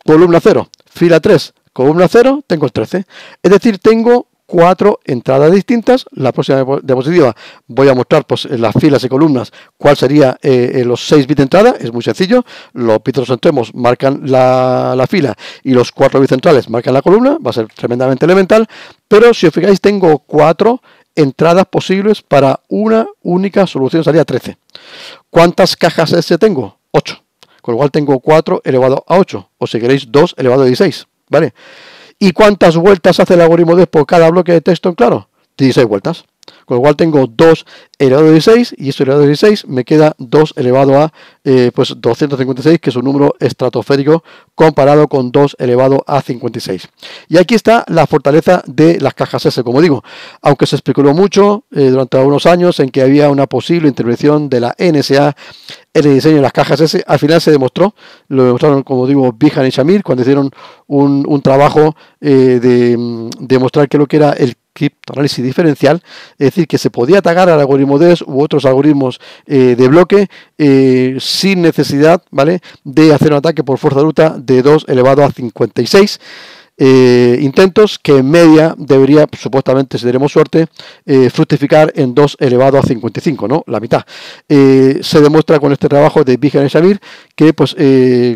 columna 0, fila 3, columna 0, tengo el 13. Es decir, tengo cuatro entradas distintas. La próxima diapositiva voy a mostrar pues, en las filas y columnas cuál sería eh, eh, los 6 bits de entrada. Es muy sencillo. Los bits extremos marcan la, fila y los cuatro bits centrales marcan la columna. Va a ser tremendamente elemental. Pero si os fijáis, tengo cuatro entradas posibles para una única solución. Sería 13. ¿Cuántas cajas ese tengo? 8. Con lo cual tengo 4 elevado a 8, o si queréis 2 elevado a 16, ¿vale? ¿Y cuántas vueltas hace el algoritmo después por cada bloque de texto en claro? 16 vueltas. Con lo cual tengo 2 elevado a 16 y esto elevado a 16 me queda 2 elevado a eh, pues 256, que es un número estratosférico comparado con 2 elevado a 56. Y aquí está la fortaleza de las cajas S, como digo, aunque se especuló mucho eh, durante algunos años en que había una posible intervención de la NSA en el diseño de las cajas S, al final se demostró, lo demostraron como digo Bihan y Shamir cuando hicieron un, trabajo eh, de mm, demostrar que lo que era el análisis diferencial, es decir, que se podía atacar al algoritmo DES u otros algoritmos eh, de bloque eh, sin necesidad ¿vale? de hacer un ataque por fuerza bruta de 2 elevado a 56 eh, intentos, que en media debería, supuestamente, si tenemos suerte, fructificar en 2 elevado a 55, ¿no? la mitad. se demuestra con este trabajo de y Shamir que pues,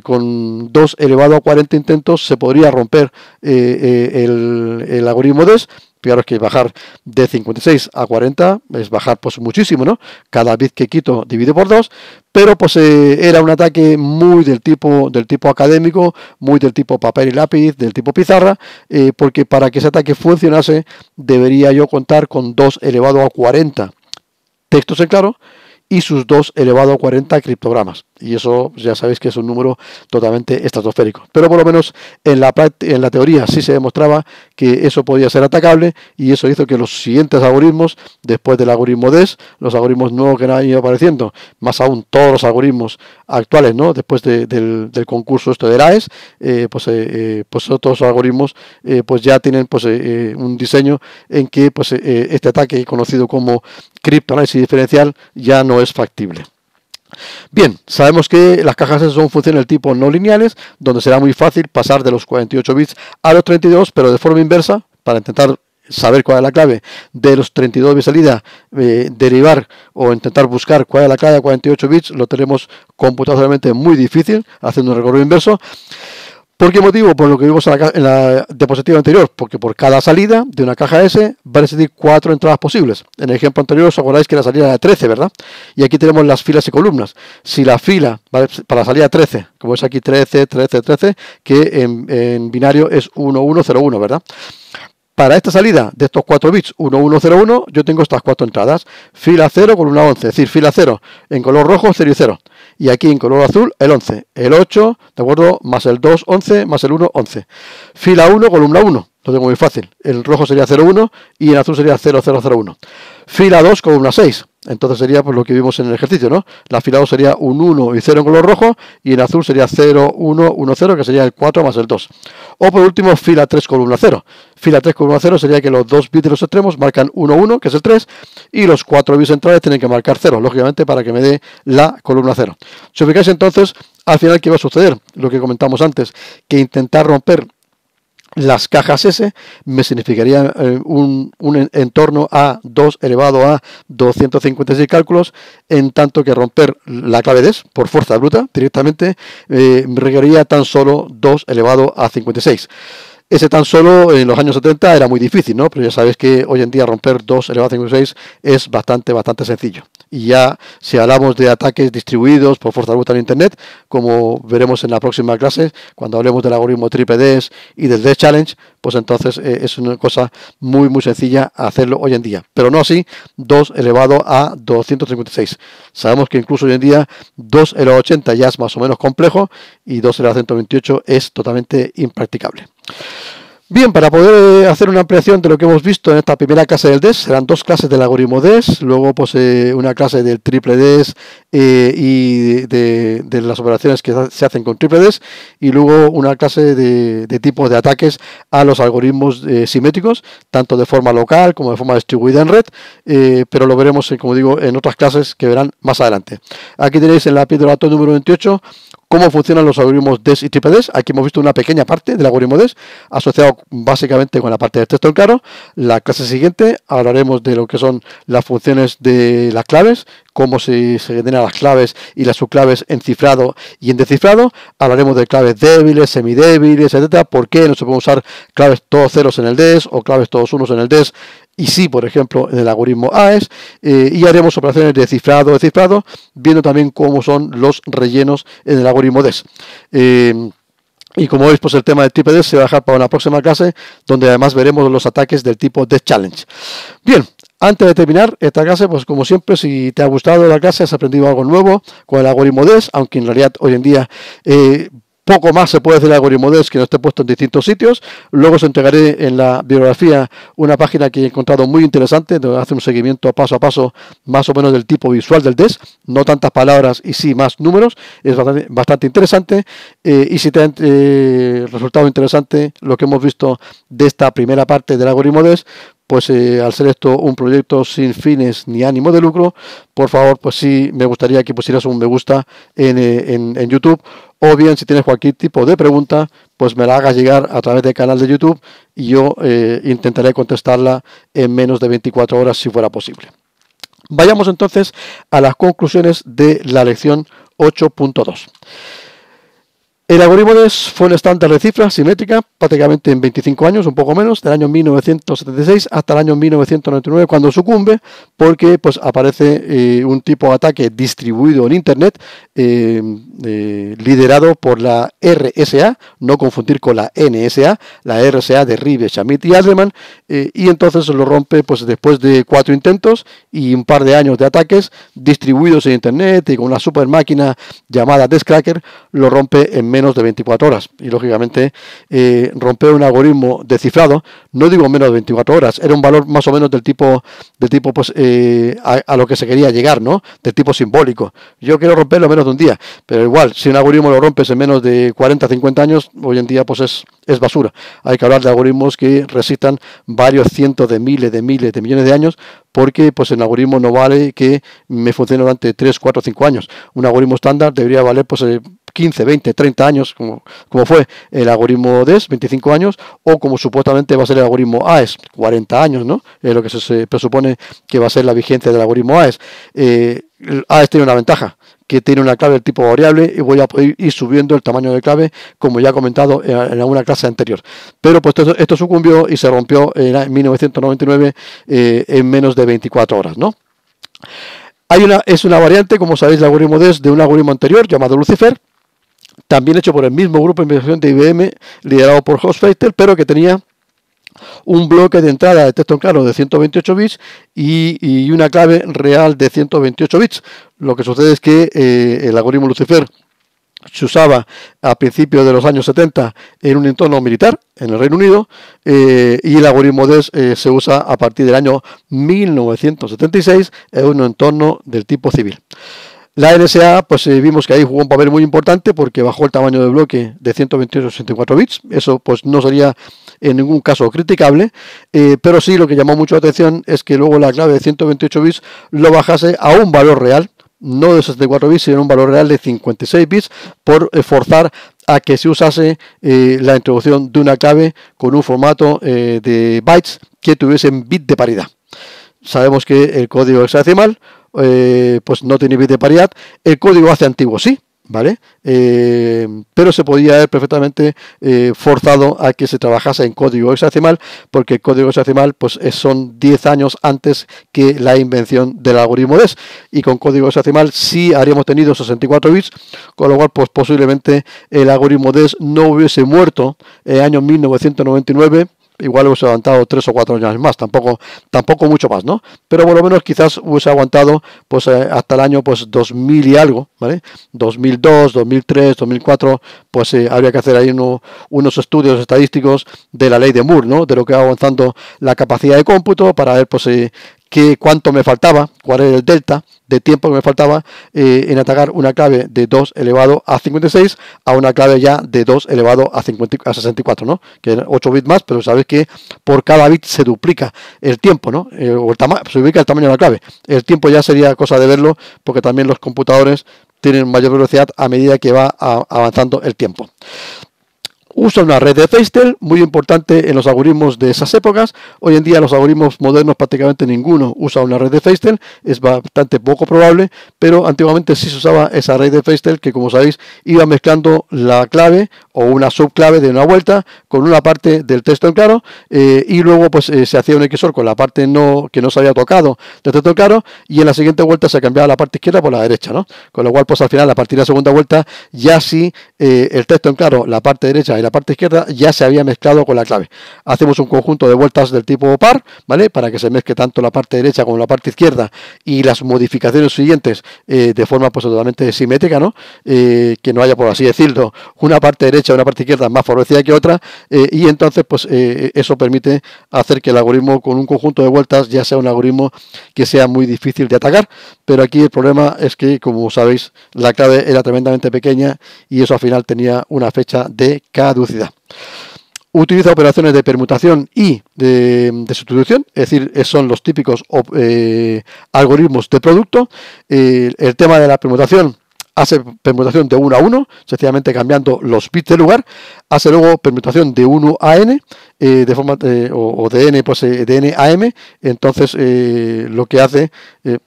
con 2 elevado a 40 intentos se podría romper el, el algoritmo DES Fijaros que bajar de 56 a 40 es bajar pues muchísimo, ¿no? Cada vez que quito divide por 2, pero pues eh, era un ataque muy del tipo, del tipo académico, muy del tipo papel y lápiz, del tipo pizarra, eh, porque para que ese ataque funcionase debería yo contar con 2 elevado a 40 textos en claro y sus 2 elevado a 40 criptogramas. Y eso ya sabéis que es un número totalmente estratosférico. Pero por lo menos en la, en la teoría sí se demostraba que eso podía ser atacable y eso hizo que los siguientes algoritmos, después del algoritmo DES, los algoritmos nuevos que han ido apareciendo, más aún todos los algoritmos actuales, ¿no? después del, del, concurso de la AES, eh, pues, todos eh, eh, pues algoritmos pues ya tienen pues, un diseño en que pues, este ataque conocido como criptoanálisis diferencial ya no es factible. Bien, sabemos que las cajas son funciones del tipo no lineales, donde será muy fácil pasar de los 48 bits a los 32, pero de forma inversa, para intentar saber cuál es la clave de los 32 de salida, eh, derivar o intentar buscar cuál es la clave de 48 bits, lo tenemos computacionalmente muy difícil, haciendo un recorrido inverso. ¿Por qué motivo? Por lo que vimos en la, diapositiva anterior, porque por cada salida de una caja S van a existir cuatro entradas posibles. En el ejemplo anterior os acordáis que la salida era 13, ¿verdad? Y aquí tenemos las filas y columnas. Si la fila para la salida 13, como es aquí 13, 13, 13, que en, en binario es 1101, ¿verdad? Para esta salida de estos 4 bits 1101 yo tengo estas cuatro entradas, fila 0 con 11, es decir, fila 0 en color rojo 0 y 0. Y aquí en color azul el 11, el 8, ¿de acuerdo? Más el 2, 11, más el 1, 11. Fila 1, columna 1, lo tengo muy fácil. El rojo sería 01 y el azul sería 0001. Fila 2, columna 6. Entonces sería pues, lo que vimos en el ejercicio, ¿no? El afilado sería un 1 y 0 en color rojo y en azul sería 0, 1, 1, 0, que sería el 4 más el 2. O por último, fila 3, columna 0. Fila 3, columna 0 sería que los dos bits de los extremos marcan 1, 1, que es el 3, y los 4 bits centrales tienen que marcar 0, lógicamente, para que me dé la columna 0. Si os fijáis entonces, al final, ¿qué va a suceder? Lo que comentamos antes, que intentar romper las cajas S me significarían eh, un, entorno a 2 elevado a 256 cálculos, en tanto que romper la clave DES por fuerza bruta directamente eh, requeriría tan solo 2 elevado a 56. Ese tan solo en los años 70 era muy difícil, ¿no? Pero ya sabéis que hoy en día romper 2 elevado a 56 es bastante, bastante sencillo. Y ya si hablamos de ataques distribuidos por fuerza bruta en Internet, como veremos en la próxima clase, cuando hablemos del algoritmo triple y del Death Challenge, pues entonces eh, es una cosa muy, muy sencilla hacerlo hoy en día. Pero no así 2 elevado a 256. Sabemos que incluso hoy en día 2 elevado a 80 ya es más o menos complejo y 2 elevado a 128 es totalmente impracticable. Bien, para poder eh, hacer una ampliación de lo que hemos visto en esta primera clase del DES, serán dos clases del algoritmo DES, luego pues, eh, una clase del triple DES eh, y de, las operaciones que se hacen con triple DES, y luego una clase de, tipos de ataques a los algoritmos simétricos, tanto de forma local como de forma distribuida en red, pero lo veremos, como digo, en otras clases que verán más adelante. Aquí tenéis en la píldora número 28 cómo funcionan los algoritmos DES y DES? Aquí hemos visto una pequeña parte del algoritmo DES asociado básicamente con la parte del texto en claro. La clase siguiente hablaremos de lo que son las funciones de las claves, cómo se, generan las claves y las subclaves en cifrado y en descifrado. Hablaremos de claves débiles, semidébiles, etcétera, por qué no se pueden usar claves todos ceros en el DES o claves todos unos en el DES, y sí, por ejemplo, en el algoritmo AES, eh, y haremos operaciones de cifrado, de cifrado, viendo también cómo son los rellenos en el algoritmo DES. Eh, y como veis, pues el tema del tipo DES se va a dejar para una próxima clase, donde además veremos los ataques del tipo DES Challenge. Bien, antes de terminar esta clase, pues como siempre, si te ha gustado la clase, has aprendido algo nuevo con el algoritmo DES, aunque en realidad hoy en día eh, poco más se puede decir de DES que no esté puesto en distintos sitios. Luego os entregaré en la biografía una página que he encontrado muy interesante, donde hace un seguimiento paso a paso, más o menos del tipo visual del DES, no tantas palabras y sí más números, es bastante, interesante. Eh, y si te ha eh, resultado interesante lo que hemos visto de esta primera parte del algoritmo DES, pues eh, al ser esto un proyecto sin fines ni ánimo de lucro, por favor, pues sí, me gustaría que pusieras un me gusta eh, en, en, YouTube. O bien, si tienes cualquier tipo de pregunta, pues me la hagas llegar a través del canal de YouTube y yo eh, intentaré contestarla en menos de 24 horas si fuera posible. Vayamos entonces a las conclusiones de la lección 8.2. El algoritmo fue un estándar de cifras simétrica prácticamente en 25 años, un poco menos, del año 1976 hasta el año 1999 cuando sucumbe porque pues, aparece eh, un tipo de ataque distribuido en Internet eh, eh, liderado por la RSA, no confundir con la NSA, la RSA de Ribe, Shamit y eh, y entonces lo rompe pues, después de cuatro intentos y un par de años de ataques distribuidos en Internet y con una super máquina llamada Cracker, lo rompe en menos de 24 horas. Y lógicamente eh, romper un algoritmo descifrado, no digo menos de 24 horas, era un valor más o menos del tipo, del tipo pues, eh, a, lo que se quería llegar, ¿no? de tipo simbólico. Yo quiero romperlo menos de un día, pero igual, si un algoritmo lo rompes en menos de 40, 50 años, hoy en día pues es, es basura. Hay que hablar de algoritmos que resistan varios cientos de miles, de miles, de millones de años, porque pues el algoritmo no vale que me funcione durante 3, 4, 5 años. Un algoritmo estándar debería valer pues... el eh, 15, 20, 30 años, como, como fue el algoritmo DES, 25 años, o como supuestamente va a ser el algoritmo AES, 40 años, ¿no? Es lo que se, presupone que va a ser la vigencia del algoritmo AES. Eh, AES tiene una ventaja, que tiene una clave del tipo variable y voy a ir subiendo el tamaño de clave como ya he comentado en, alguna clase anterior pero pues esto, sucumbió y se rompió en 1999 eh, en menos de 24 horas ¿no? Hay una, es una variante como sabéis del algoritmo DES de un algoritmo anterior llamado Lucifer también hecho por el mismo grupo de investigación de IBM, liderado por Hosfeiter, pero que tenía un bloque de entrada de texto en claro de 128 bits y, una clave real de 128 bits. Lo que sucede es que eh, el algoritmo Lucifer se usaba a principios de los años 70 en un entorno militar en el Reino Unido eh, y el algoritmo DES eh, se usa a partir del año 1976 en un entorno del tipo civil. La NSA, pues eh, vimos que ahí jugó un papel muy importante porque bajó el tamaño del bloque de 128 64 bits. Eso pues no sería en ningún caso criticable, eh, pero sí lo que llamó mucho la atención es que luego la clave de 128 bits lo bajase a un valor real, no de 64 bits, sino un valor real de 56 bits, por eh, forzar a que se usase la introducción de una clave con un formato de bytes que tuviesen bit de paridad. Sabemos que el código hexadecimal eh, pues no tiene bit de paridad. El código hace antiguo, sí, ¿vale? Eh, pero se podía haber perfectamente eh, forzado a que se trabajase en código hexadecimal, porque el código hexadecimal pues, son 10 años antes que la invención del algoritmo DES, y con código hexadecimal sí habríamos tenido 64 bits, con lo cual pues, posiblemente el algoritmo DES no hubiese muerto en el año 1999, igual hubiese aguantado tres o cuatro años más, tampoco, tampoco mucho más, ¿no? Pero por lo menos quizás hubiese aguantado pues eh, hasta el año pues 2000 y algo, ¿vale? 2002, 2003, 2004, pues eh, habría que hacer ahí unos estudios estadísticos de la ley de Moore, ¿no? De lo que va avanzando la capacidad de cómputo para ver pues eh, qué, cuánto me faltaba, cuál era el delta de tiempo que me faltaba eh, en atacar una clave de 2 elevado a 56 a una clave ya de 2 elevado a, 64, ¿no? Que 8 bits más, pero sabéis que por cada bit se duplica el tiempo, ¿no? Eh, o se duplica el tamaño de la clave. El tiempo ya sería cosa de verlo, porque también los computadores tienen mayor velocidad a medida que va avanzando el tiempo usa una red de Feistel muy importante en los algoritmos de esas épocas. Hoy en día los algoritmos modernos prácticamente ninguno usa una red de Feistel, es bastante poco probable, pero antiguamente sí se usaba esa red de Feistel que como sabéis iba mezclando la clave o una subclave de una vuelta con una parte del texto en claro eh, y luego pues eh, se hacía un XOR con la parte no, que no se había tocado del texto en claro y en la siguiente vuelta se cambiaba la parte izquierda por la derecha, ¿no? Con lo cual pues al final a partir de la segunda vuelta ya sí eh, el texto en claro, la parte derecha la parte izquierda ya se había mezclado con la clave. Hacemos un conjunto de vueltas del tipo par, ¿vale? Para que se mezcle tanto la parte derecha como la parte izquierda y las modificaciones siguientes eh, de forma pues simétrica, ¿no? Eh, que no haya, por así decirlo, una parte derecha o una parte izquierda más favorecida que otra eh, y entonces pues eso permite hacer que el algoritmo con un conjunto de vueltas ya sea un algoritmo que sea muy difícil de atacar, pero aquí el problema es que, como sabéis, la clave era tremendamente pequeña y eso al final tenía una fecha de cada Utiliza operaciones de permutación y de, sustitución, es decir, son los típicos eh, algoritmos de producto. Eh, el tema de la permutación hace permutación de 1 a 1, sencillamente cambiando los bits de lugar, hace luego permutación de 1 a n, eh, de forma, eh, o, de n, pues eh, de n a m, entonces lo que hace,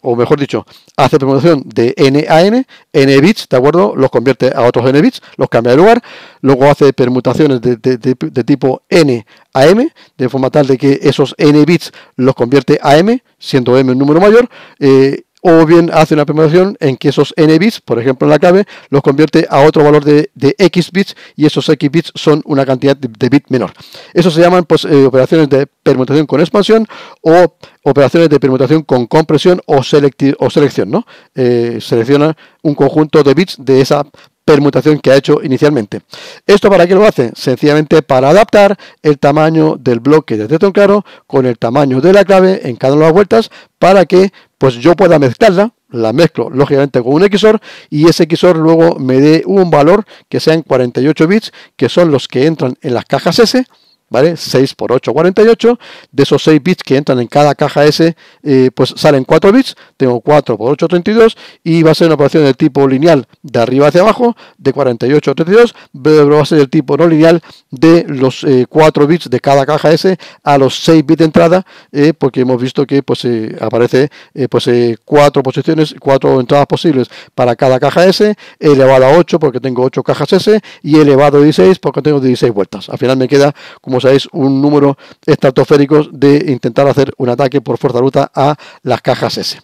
o mejor dicho, hace permutación de n a n, n bits, ¿de acuerdo? Los convierte a otros n bits, los cambia de lugar, luego hace permutaciones de, tipo n a m, de forma tal de que esos n bits los convierte a m, siendo m un número mayor, o bien hace una permutación en que esos n bits, por ejemplo en la clave, los convierte a otro valor de, x bits y esos x bits son una cantidad de, bits bit menor. Eso se llaman pues, eh, operaciones de permutación con expansión o operaciones de permutación con compresión o, o selección. ¿no? Eh, selecciona un conjunto de bits de esa permutación que ha hecho inicialmente. ¿Esto para qué lo hace? Sencillamente para adaptar el tamaño del bloque de Teton Claro con el tamaño de la clave en cada una de las vueltas para que pues yo pueda mezclarla, la mezclo lógicamente con un XOR y ese XOR luego me dé un valor que sean 48 bits, que son los que entran en las cajas S ¿vale? 6 por 8, 48. De esos 6 bits que entran en cada caja S, eh, pues salen 4 bits. Tengo 4 por 8, 32. Y va a ser una operación del tipo lineal de arriba hacia abajo, de 48 32. Pero va a ser el tipo no lineal de los 4 eh, bits de cada caja S a los 6 bits de entrada, eh, porque hemos visto que pues aparece pues 4 posiciones, 4 entradas posibles para cada caja S, elevado a 8 porque tengo 8 cajas S, y elevado a 16 porque tengo 16 vueltas. Al final me queda como sea, pues un número estratosférico de intentar hacer un ataque por fuerza bruta a las cajas S.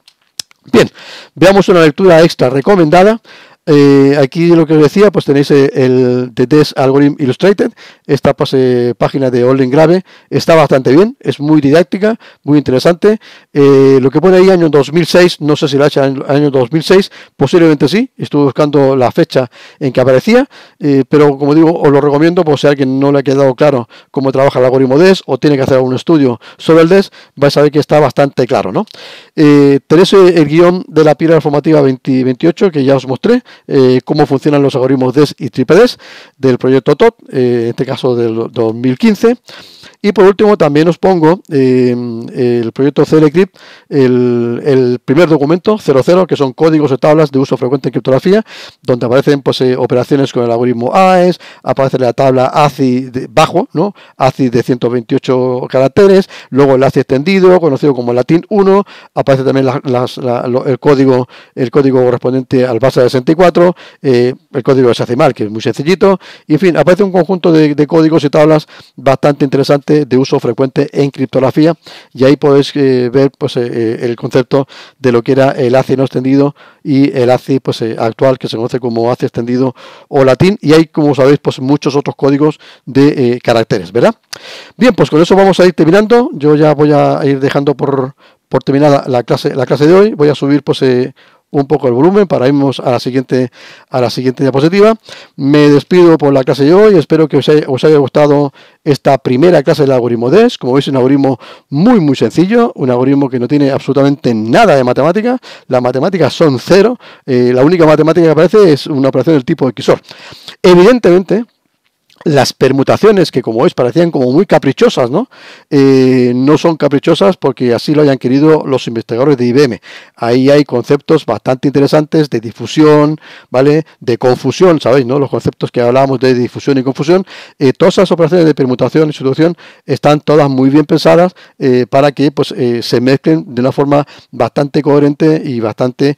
Bien, veamos una lectura extra recomendada. Eh, aquí lo que os decía, pues tenéis eh, el Des DES Algorithm Illustrated. Esta página de Olin Grave está bastante bien, es muy didáctica, muy interesante. Eh, lo que pone ahí año 2006, no sé si lo ha hecho en año 2006, posiblemente sí. Estuve buscando la fecha en que aparecía, pero como digo, os lo recomiendo por si a alguien no le ha quedado claro cómo trabaja el algoritmo DES o tiene que hacer algún estudio sobre el DES, vais a ver que está bastante claro. ¿no? tenéis el guión de la piedra formativa 2028 que ya os mostré. Eh, cómo funcionan los algoritmos DES y DES del proyecto TOP, eh, en este caso del 2015. Y por último, también os pongo eh, el proyecto Celecrypt, el, el, primer documento 00, que son códigos o tablas de uso frecuente en criptografía, donde aparecen pues, eh, operaciones con el algoritmo AES, aparece la tabla ACI bajo, ¿no? ACI de 128 caracteres, luego el ACI extendido, conocido como Latin 1, aparece también el, código, el código correspondiente al de 64, eh, el código de SACIMAR, que es muy sencillito, y en fin, aparece un conjunto de códigos y tablas bastante interesantes de uso frecuente en criptografía y ahí podéis eh, ver pues, eh, eh, el concepto de lo que era el ACI no extendido y el ACI pues, actual que se conoce como ACI extendido o latín y hay como sabéis pues muchos otros códigos de caracteres, ¿verdad? Bien, pues con eso vamos a ir terminando, yo ya voy a ir dejando por, por terminada la clase, la clase de hoy, voy a subir pues un poco el volumen para irnos a la siguiente, a la siguiente diapositiva. Me despido por la clase de hoy, espero que os haya, gustado esta primera clase del algoritmo DES. Como veis, es un algoritmo muy, muy sencillo, un algoritmo que no tiene absolutamente nada de matemática. Las matemáticas son cero, eh, la única matemática que aparece es una operación del tipo XOR. Evidentemente, las permutaciones, que como veis parecían como muy caprichosas, ¿no? Eh, no son caprichosas porque así lo hayan querido los investigadores de IBM. Ahí hay conceptos bastante interesantes de difusión, ¿vale? De confusión, ¿sabéis, no? Los conceptos que hablábamos de difusión y confusión. Eh, todas esas operaciones de permutación y sustitución están todas muy bien pensadas eh, para que pues, se mezclen de una forma bastante coherente y bastante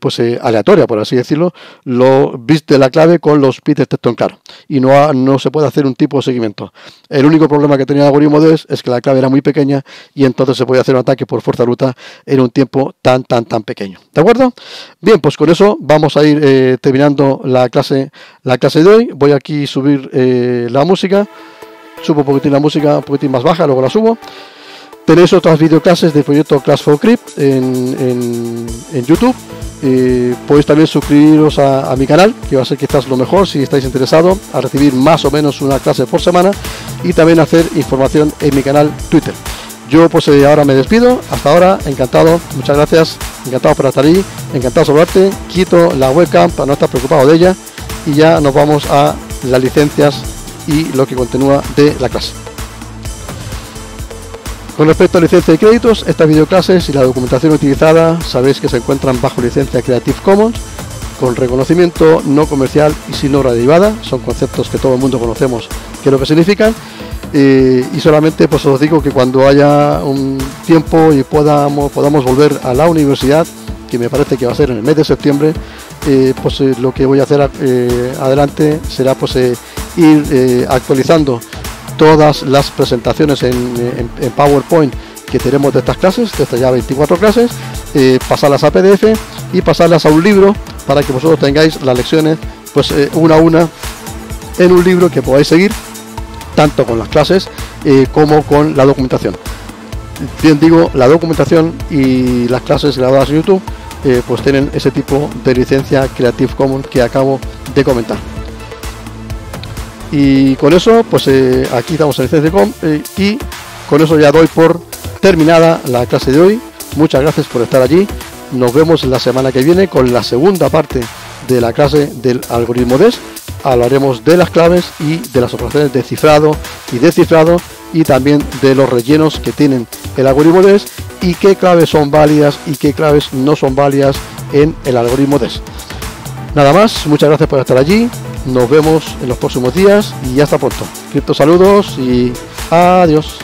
pues, aleatoria, por así decirlo, los bits de la clave con los bits de texto en claro. Y no no se puede hacer un tipo de seguimiento. El único problema que tenía el algoritmo de es, que la clave era muy pequeña y entonces se podía hacer un ataque por fuerza bruta en un tiempo tan, tan, tan pequeño. ¿De acuerdo? Bien, pues con eso vamos a ir eh, terminando la clase, la clase de hoy. Voy aquí a subir eh, la música. Subo un poquitín la música, un poquitín más baja, luego la subo. Tenéis otras videoclases del proyecto Class for Crypt en, en, en YouTube. Eh, podéis también suscribiros a, mi canal, que va a ser quizás lo mejor si estáis interesados, a recibir más o menos una clase por semana y también hacer información en mi canal Twitter. Yo pues eh, ahora me despido, hasta ahora, encantado, muchas gracias, encantado por estar ahí, encantado de saludarte, quito la webcam para no estar preocupado de ella y ya nos vamos a las licencias y lo que continúa de la clase. Con respecto a licencia de créditos, estas videoclases y la documentación utilizada sabéis que se encuentran bajo licencia Creative Commons con reconocimiento no comercial y sin obra derivada. Son conceptos que todo el mundo conocemos que lo que significan. y solamente pues os digo que cuando haya un tiempo y podamos, podamos volver a la universidad, que me parece que va a ser en el mes de septiembre, eh, pues eh, lo que voy a hacer eh, adelante será pues ir actualizando todas las presentaciones en, PowerPoint que tenemos de estas clases, de estas ya 24 clases, eh, pasarlas a PDF y pasarlas a un libro para que vosotros tengáis las lecciones pues eh, una a una en un libro que podáis seguir tanto con las clases eh, como con la documentación. Bien digo, la documentación y las clases grabadas en YouTube pues tienen ese tipo de licencia Creative Commons que acabo de comentar. Y con eso, pues eh, aquí en el CCCOM eh, y con eso ya doy por terminada la clase de hoy. Muchas gracias por estar allí. Nos vemos la semana que viene con la segunda parte de la clase del algoritmo DES. Hablaremos de las claves y de las operaciones de cifrado y descifrado y también de los rellenos que tienen el algoritmo DES y qué claves son válidas y qué claves no son válidas en el algoritmo DES. Nada más, muchas gracias por estar allí. Nos vemos en los próximos días y hasta pronto. Ciertos saludos y adiós.